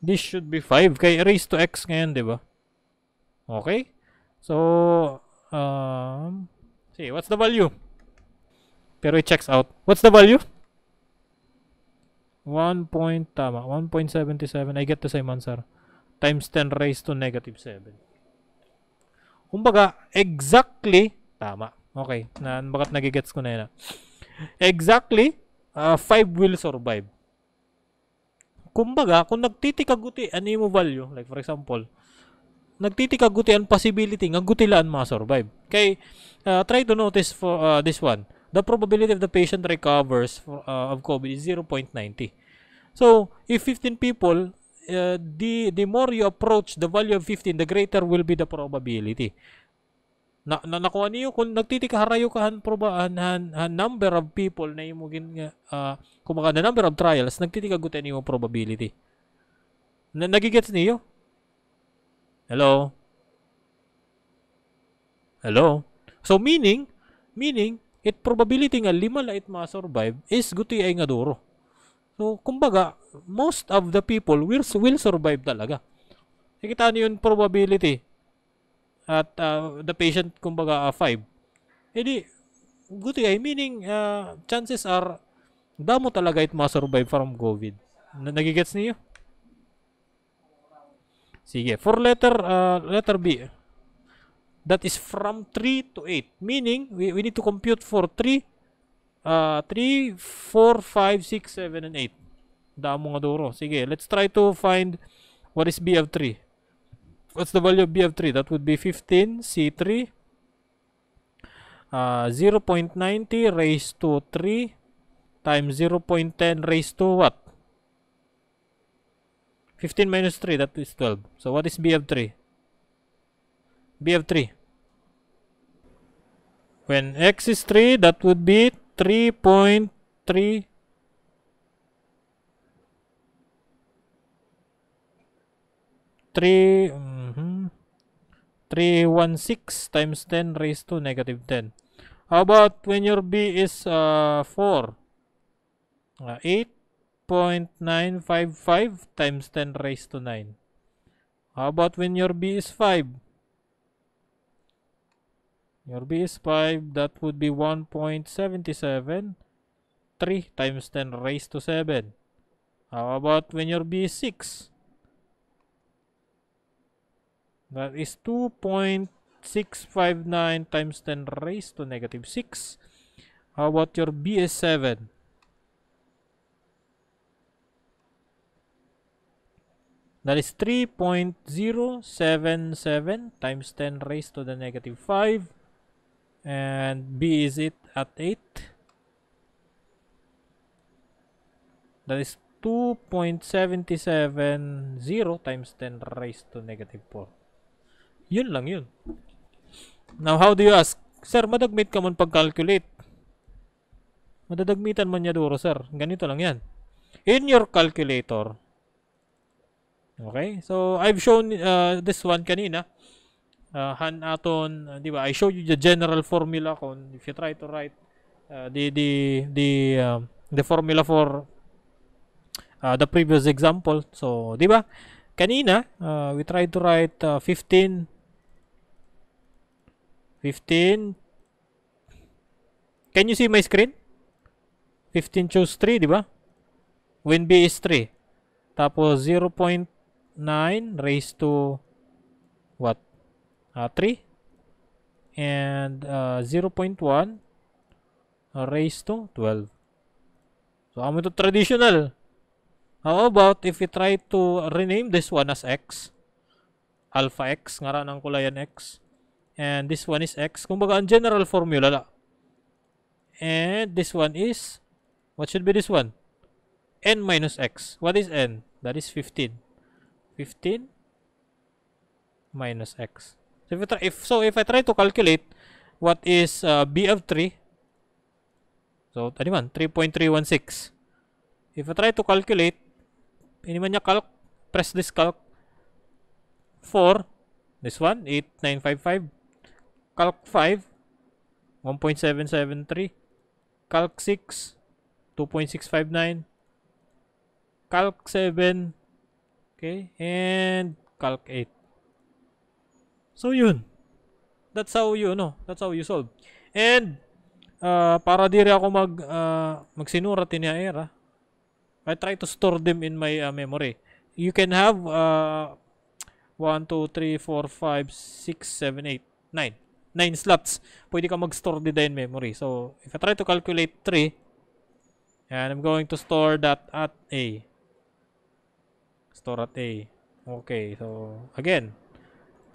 This should be 5. Kay raise to x ngayon, di ba? Okay? So, um, see, what's the value? Pero it checks out. What's the value? 1 point, tama, 1.77, I get the same answer, times 10 raised to negative 7. Kumbaga, exactly, tama, okay, na, bakit nagigets ko na yun. Ah. Exactly, uh, ah, 5 will survive. Kumbaga, kung nagtitikaguti, ano yung value? Like, for example, nagtitikaguti ang possibility nga gutilaan ma-survive. Okay, uh, ah, try to notice for uh, this one the probability of the patient recovers for, uh, of COVID is 0.90. So, if 15 people, uh, the, the more you approach the value of 15, the greater will be the probability. Na, na nakuha niyo kung nagtitika harayo ka han probahan han, han number of people na imo gin uh, kumaka na number of trials nagtitika gutan nimo probability. Na, nagigets niyo? Hello? Hello? So meaning meaning It probability nga lima lait it ma-survive is guti ay nga duro. So, kumbaga, most of the people will, will survive talaga. Nakikita niyo yung probability at uh, the patient, kumbaga, 5. Uh, Edi, eh guti ay meaning uh, chances are damo talaga it ma-survive from COVID. Nagigets niyo? Sige, for letter uh, letter B. that is from 3 to 8 meaning we, we need to compute for 3 uh, 3 4 5 6 7 and 8 damo mga duro sige let's try to find what is b of 3 what's the value of b of 3 that would be 15 c3 uh, 0.90 raised to 3 times 0.10 raised to what 15 minus 3 that is 12 so what is b of 3 bf3 when x is 3 that would be 3.3 3 mm -hmm, 316 times 10 raised to negative 10 how about when your b is uh, 4 uh, 8.955 times 10 raised to 9 how about when your b is 5 your B 5. That would be 1.77. 3 times 10 raised to 7. How about when your B 6? That is 2.659 times 10 raised to negative 6. How about your B 7? That is 3.077 times 10 raised to the negative 5. and B is it at 8 that is 2.770 times 10 raised to negative 4 yun lang yun now how do you ask sir madagmit ka man pag-calculate madadagmitan mo niya duro sir ganito lang yan in your calculator okay so I've shown uh, this one kanina uh, Han Aton, uh, di ba? I showed you the general formula kon if you try to write uh, the the the uh, the formula for uh, the previous example. So, di ba? Kanina, uh, we tried to write uh, 15 15 Can you see my screen? 15 choose 3, di ba? When B is 3. Tapos 0.9 raised to uh, 3 and uh, 0.1 uh, raised to 12. So, amo ito traditional. How about if we try to rename this one as x? Alpha x, nga ng kulayan x. And this one is x. Kumbaga, ang general formula la. And this one is, what should be this one? n minus x. What is n? That is 15. 15 minus x. So if, try, if so if I try to calculate what is uh, B of 3 so tadi man 3.316 if I try to calculate ini man niya calc press this calc 4 this one 8955 calc 5 1.773 calc 6 2.659 calc 7 okay and calc 8 So yun. That's how you know, that's how you solve. And uh, para di ako mag uh, magsinurat in era. I try to store them in my uh, memory. You can have uh, 1, 2, 3, 4, 5, 6, 7, 8, 9. 9 slots. Pwede ka mag-store dito in memory. So, if I try to calculate 3, and I'm going to store that at A. Store at A. Okay, so again,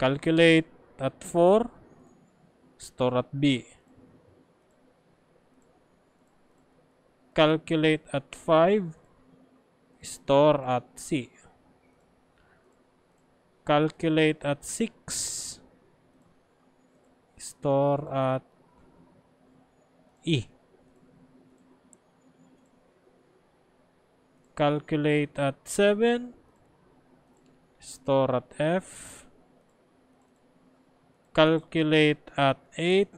calculate at 4 store at b calculate at 5 store at c calculate at 6 store at e calculate at 7 store at f calculate at 8,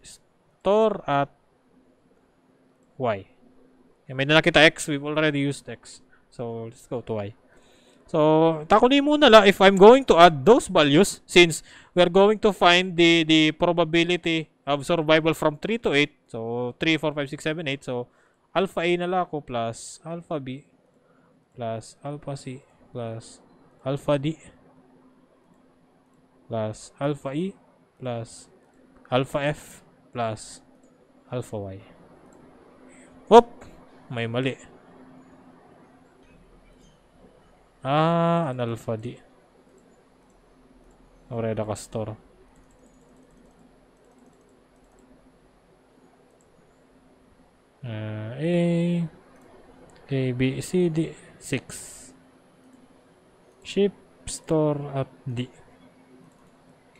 store at y. Okay, may nakita x, we've already used x. So, let's go to y. So, takunin muna la if I'm going to add those values since we're going to find the the probability of survival from 3 to 8. So, 3, 4, 5, 6, 7, 8. So, alpha A na lang ako plus alpha B plus alpha C plus alpha D plus alpha i plus alpha f plus alpha y. Wop, may mali. Ah, an alpha d. Oreda Castor. Uh, eh, A, A, B, C, D, 6. Ship, store, at D.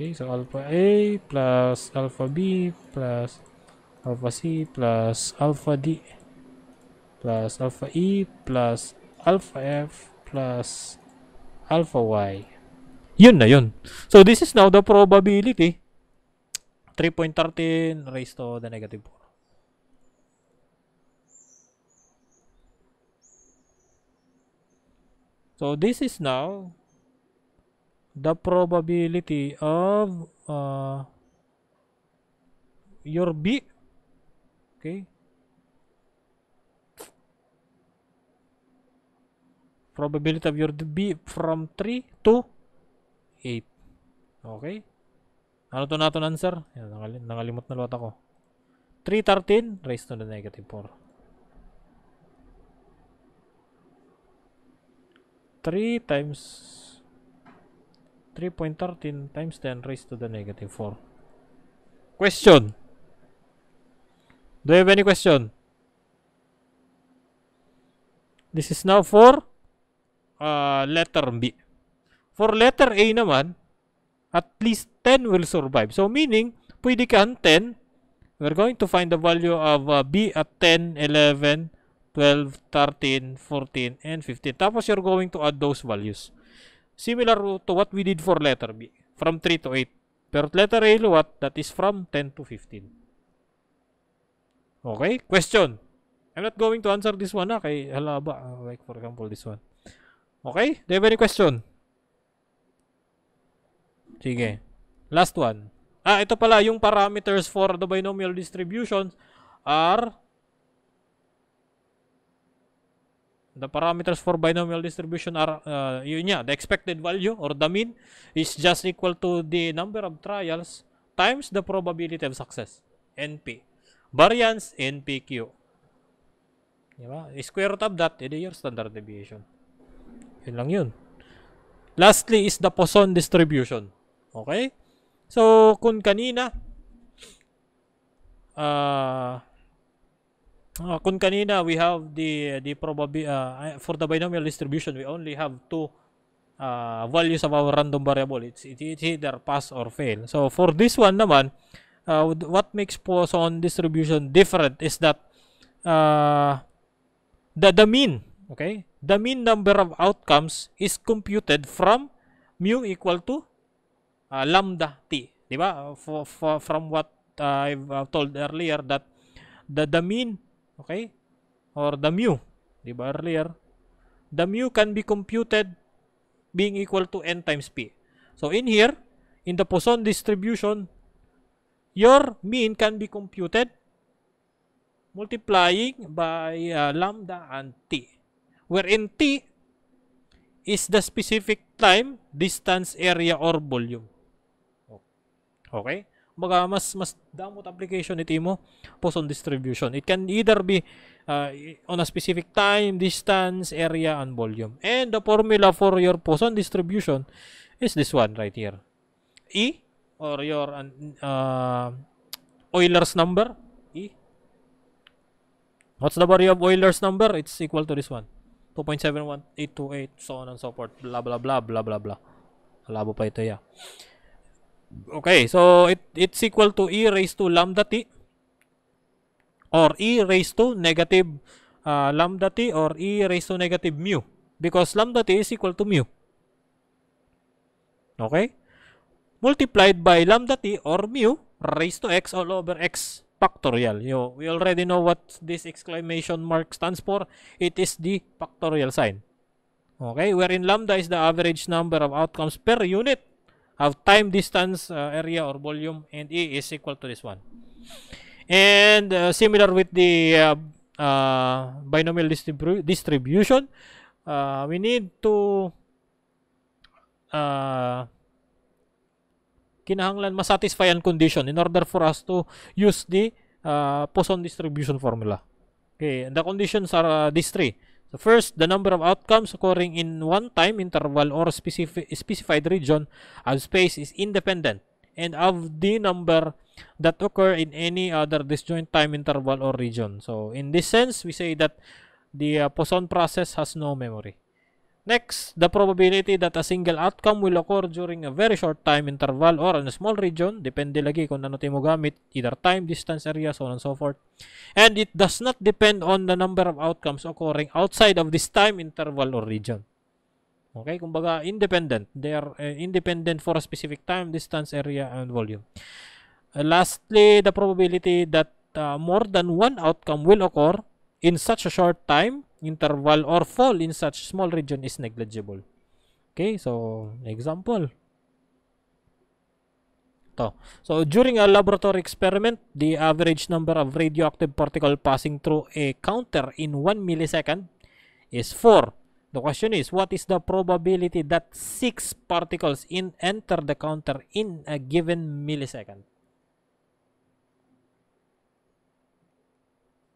Okay, so alpha A plus alpha B plus alpha C plus alpha D plus alpha E plus alpha F plus alpha Y. Yun na yun. So this is now the probability. 3.13 raised to the negative 4. So this is now the probability of uh, your B okay probability of your B from 3 to 8 okay ano to natin answer Yan, nangali nangalimot na lot ako 313 raised to the negative 4 3 times 3.13 times 10 raised to the negative 4. Question. Do you have any question? This is now for uh, letter B. For letter A naman, at least 10 will survive. So meaning, pwede ka 10. We're going to find the value of uh, B at 10, 11, 12, 13, 14, and 15. Tapos you're going to add those values. Similar to what we did for letter B, from 3 to 8. Pero letter A what? that is from 10 to 15. Okay? Question. I'm not going to answer this one na ah, kay halaba. Ah, like for example, this one. Okay? Do you have any question? Sige. Last one. Ah, ito pala, yung parameters for the binomial distribution are The parameters for binomial distribution are, uh, yun niya, the expected value or the mean is just equal to the number of trials times the probability of success, NP. Variance, NPQ. Diba? Square root of that, edi your standard deviation. Yun lang yun. Lastly is the Poisson distribution. Okay? So, kung kanina, ah, uh, Uh, kung kanina we have the the probability uh, ah, eh, for the binomial distribution we only have two uh, values of our random variable it's it, it's either pass or fail so for this one naman uh, what makes Poisson distribution different is that uh, the the mean okay the mean number of outcomes is computed from mu equal to uh, lambda t di for, for, from what uh, I've uh, told earlier that the, the mean Okay? Or the mu. Di ba earlier? The mu can be computed being equal to n times p. So in here, in the Poisson distribution, your mean can be computed multiplying by uh, lambda and t, wherein t is the specific time, distance, area, or volume. Okay? baga mas mas damot application iti mo post on distribution. It can either be uh, on a specific time, distance, area, and volume. And the formula for your post on distribution is this one right here. E or your uh, Euler's number. E. What's the value of Euler's number? It's equal to this one. 2.71828 so on and so forth. Blah, blah, blah, blah, blah, blah. Alabo pa ito, yeah. Okay, so it, it's equal to e raised to lambda t or e raised to negative uh, lambda t or e raised to negative mu because lambda t is equal to mu. Okay? Multiplied by lambda t or mu raised to x all over x factorial. You, we already know what this exclamation mark stands for. It is the factorial sign. Okay? Wherein lambda is the average number of outcomes per unit of time distance uh, area or volume and E is equal to this one. And uh, similar with the uh, uh, binomial distribu distribution, uh, we need to uh, kinahanglan masatisfy ang condition in order for us to use the uh, Poisson distribution formula. Okay, and the conditions are uh, these three. So first, the number of outcomes occurring in one time interval or specific, specified region of space is independent and of the number that occur in any other disjoint time interval or region. So in this sense, we say that the uh, Poisson process has no memory. Next, the probability that a single outcome will occur during a very short time interval or in a small region, depende lagi kung ano tayo gamit, either time, distance, area, so on and so forth. And it does not depend on the number of outcomes occurring outside of this time interval or region. Okay, kumbaga independent. They are uh, independent for a specific time, distance, area, and volume. Uh, lastly, the probability that uh, more than one outcome will occur in such a short time interval or fall in such small region is negligible. Okay, so example. To. So during a laboratory experiment, the average number of radioactive particles passing through a counter in 1 millisecond is 4. The question is, what is the probability that 6 particles in enter the counter in a given millisecond?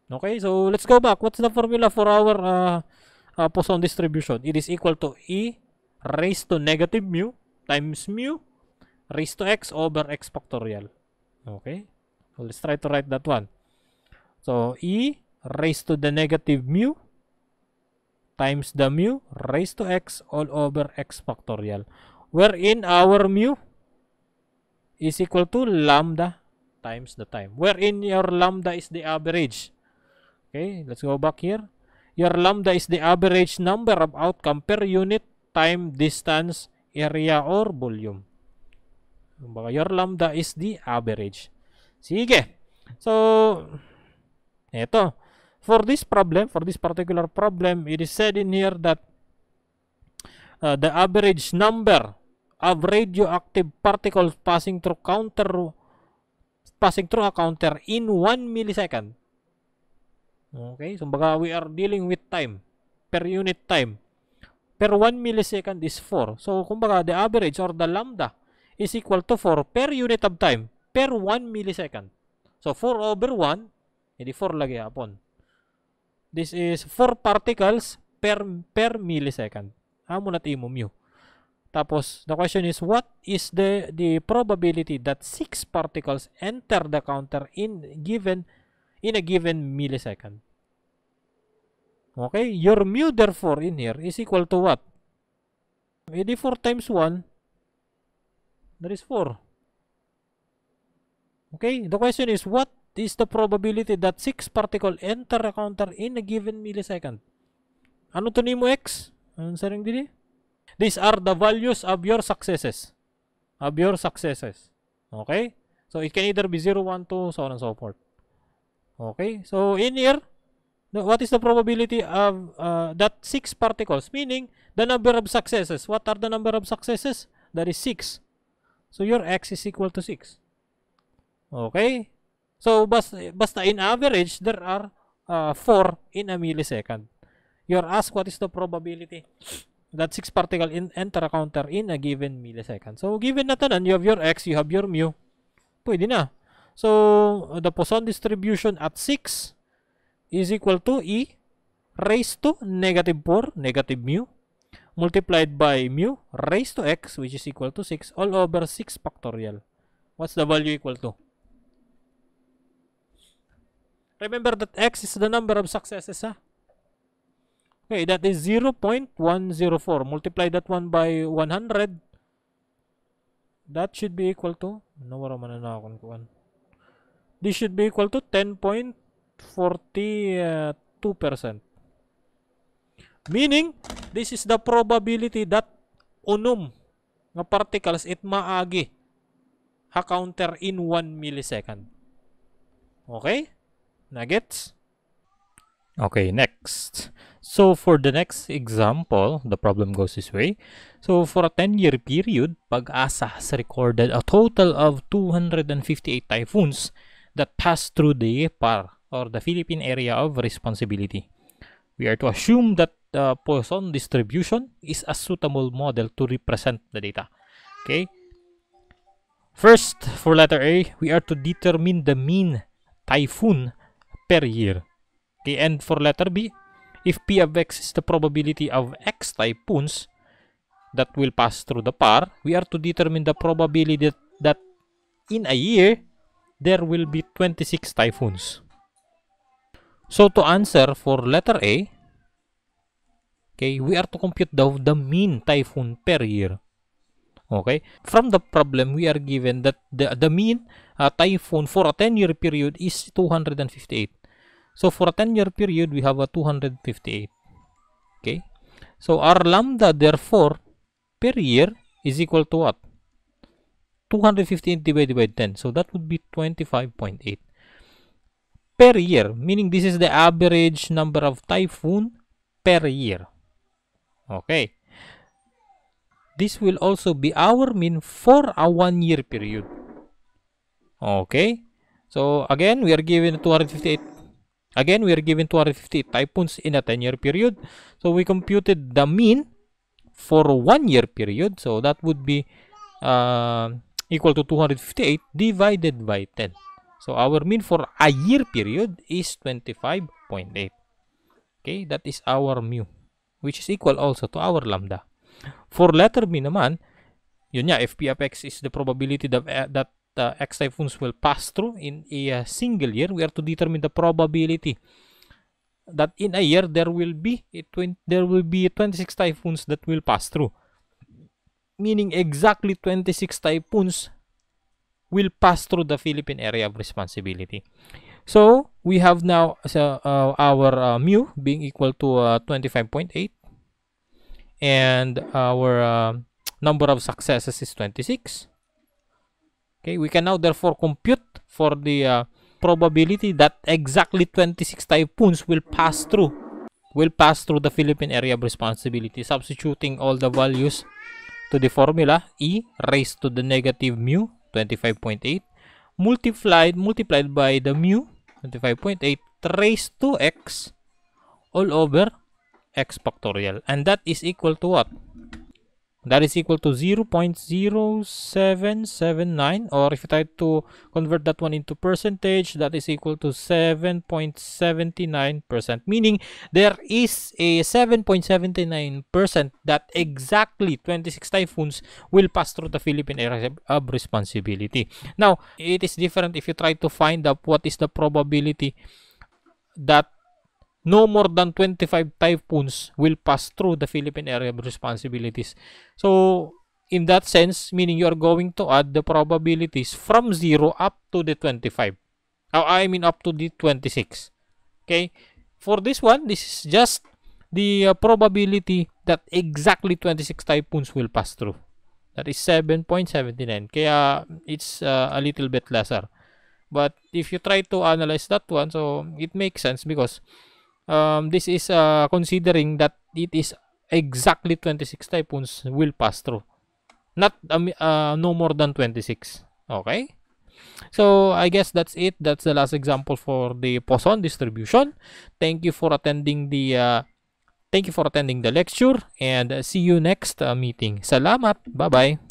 Okay, so let's go back. What's the formula for our uh, uh, Poisson distribution? It is equal to E raised to negative mu times mu raised to x over x factorial. Okay, so let's try to write that one. So E raised to the negative mu times the mu raised to x all over x factorial. Wherein our mu is equal to lambda times the time. Wherein your lambda is the average Okay, let's go back here. Your lambda is the average number of outcome per unit time, distance, area, or volume. your lambda is the average. Sige. So, eto. For this problem, for this particular problem, it is said in here that uh, the average number of radioactive particles passing through counter passing through a counter in 1 millisecond Okay? So, baga, we are dealing with time. Per unit time. Per 1 millisecond is 4. So, kumbaga, the average or the lambda is equal to 4 per unit of time per 1 millisecond. So, 4 over 1, hindi 4 lagi hapon. Ah, This is 4 particles per per millisecond. Amo natin mo mu. Tapos, the question is, what is the, the probability that 6 particles enter the counter in given in a given millisecond? Okay? Your mu therefore in here is equal to what? E times 1, that is 4. Okay? The question is, what is the probability that 6 particle enter a counter in a given millisecond? Ano to nimo X? Answer yung dili? These are the values of your successes. Of your successes. Okay? So, it can either be 0, 1, 2, so on and so forth. Okay? So, in here, what is the probability of uh, that six particles meaning the number of successes what are the number of successes that is six so your x is equal to six okay so bas basta in average there are uh, four in a millisecond you're asked what is the probability that six particles in enter a counter in a given millisecond so given that and you have your x you have your mu pwede na so the Poisson distribution at 6 is equal to e raised to negative 4, negative mu, multiplied by mu raised to x, which is equal to 6, all over 6 factorial. What's the value equal to? Remember that x is the number of successes, ha? Ah? Okay, that is 0 0.104. Multiply that one by 100. That should be equal to, nawara man na akong This should be equal to 10.1. 42%. Uh, Meaning, this is the probability that unum nga particles it maagi ha counter in 1 millisecond. Okay? Nuggets? Okay, next. So for the next example, the problem goes this way. So for a 10-year period, PAG-ASA has recorded a total of 258 typhoons that passed through the Par or the Philippine Area of Responsibility. We are to assume that the Poisson distribution is a suitable model to represent the data. Okay. First, for letter A, we are to determine the mean typhoon per year. Okay, and for letter B, if P of X is the probability of X typhoons that will pass through the PAR, we are to determine the probability that, that in a year, there will be 26 typhoons. So to answer for letter A, okay, we are to compute the, the mean typhoon per year. Okay, from the problem we are given that the, the mean uh, typhoon for a 10 year period is 258. So for a 10 year period we have a 258. Okay, so our lambda therefore per year is equal to what? 258 divided by 10. So that would be 25.8 per year, meaning this is the average number of typhoon per year. Okay. This will also be our mean for a one year period. Okay. So again, we are given 258. Again, we are given 258 typhoons in a 10 year period. So we computed the mean for one year period. So that would be uh, equal to 258 divided by 10. So our mean for a year period is 25.8. Okay, that is our mu which is equal also to our lambda. For letter B naman, yun nga, fp of x is the probability that, uh, that uh, x typhoons will pass through in a uh, single year. We are to determine the probability that in a year there will be a there will be 26 typhoons that will pass through. Meaning exactly 26 typhoons will pass through the Philippine Area of Responsibility. So, we have now so, uh, our uh, mu being equal to uh, 25.8 and our um, number of successes is 26. Okay, we can now therefore compute for the uh, probability that exactly 26 typhoons will pass through will pass through the Philippine Area of Responsibility substituting all the values to the formula e raised to the negative mu 25.8 multiplied multiplied by the mu 25.8 raised to x all over x factorial and that is equal to what that is equal to 0.0779 or if you try to convert that one into percentage that is equal to 7.79 percent meaning there is a 7.79 percent that exactly 26 typhoons will pass through the philippine area of responsibility now it is different if you try to find out what is the probability that no more than 25 typhoons will pass through the Philippine area of responsibilities. So, in that sense, meaning you are going to add the probabilities from 0 up to the 25. Oh, I mean up to the 26. Okay? For this one, this is just the uh, probability that exactly 26 typhoons will pass through. That is 7.79. Kaya it's uh, a little bit lesser. But if you try to analyze that one, so it makes sense because um, this is uh, considering that it is exactly 26 typhoons will pass through. Not um, uh, no more than 26. Okay? So, I guess that's it. That's the last example for the Poisson distribution. Thank you for attending the uh, thank you for attending the lecture and uh, see you next uh, meeting. Salamat. Bye-bye.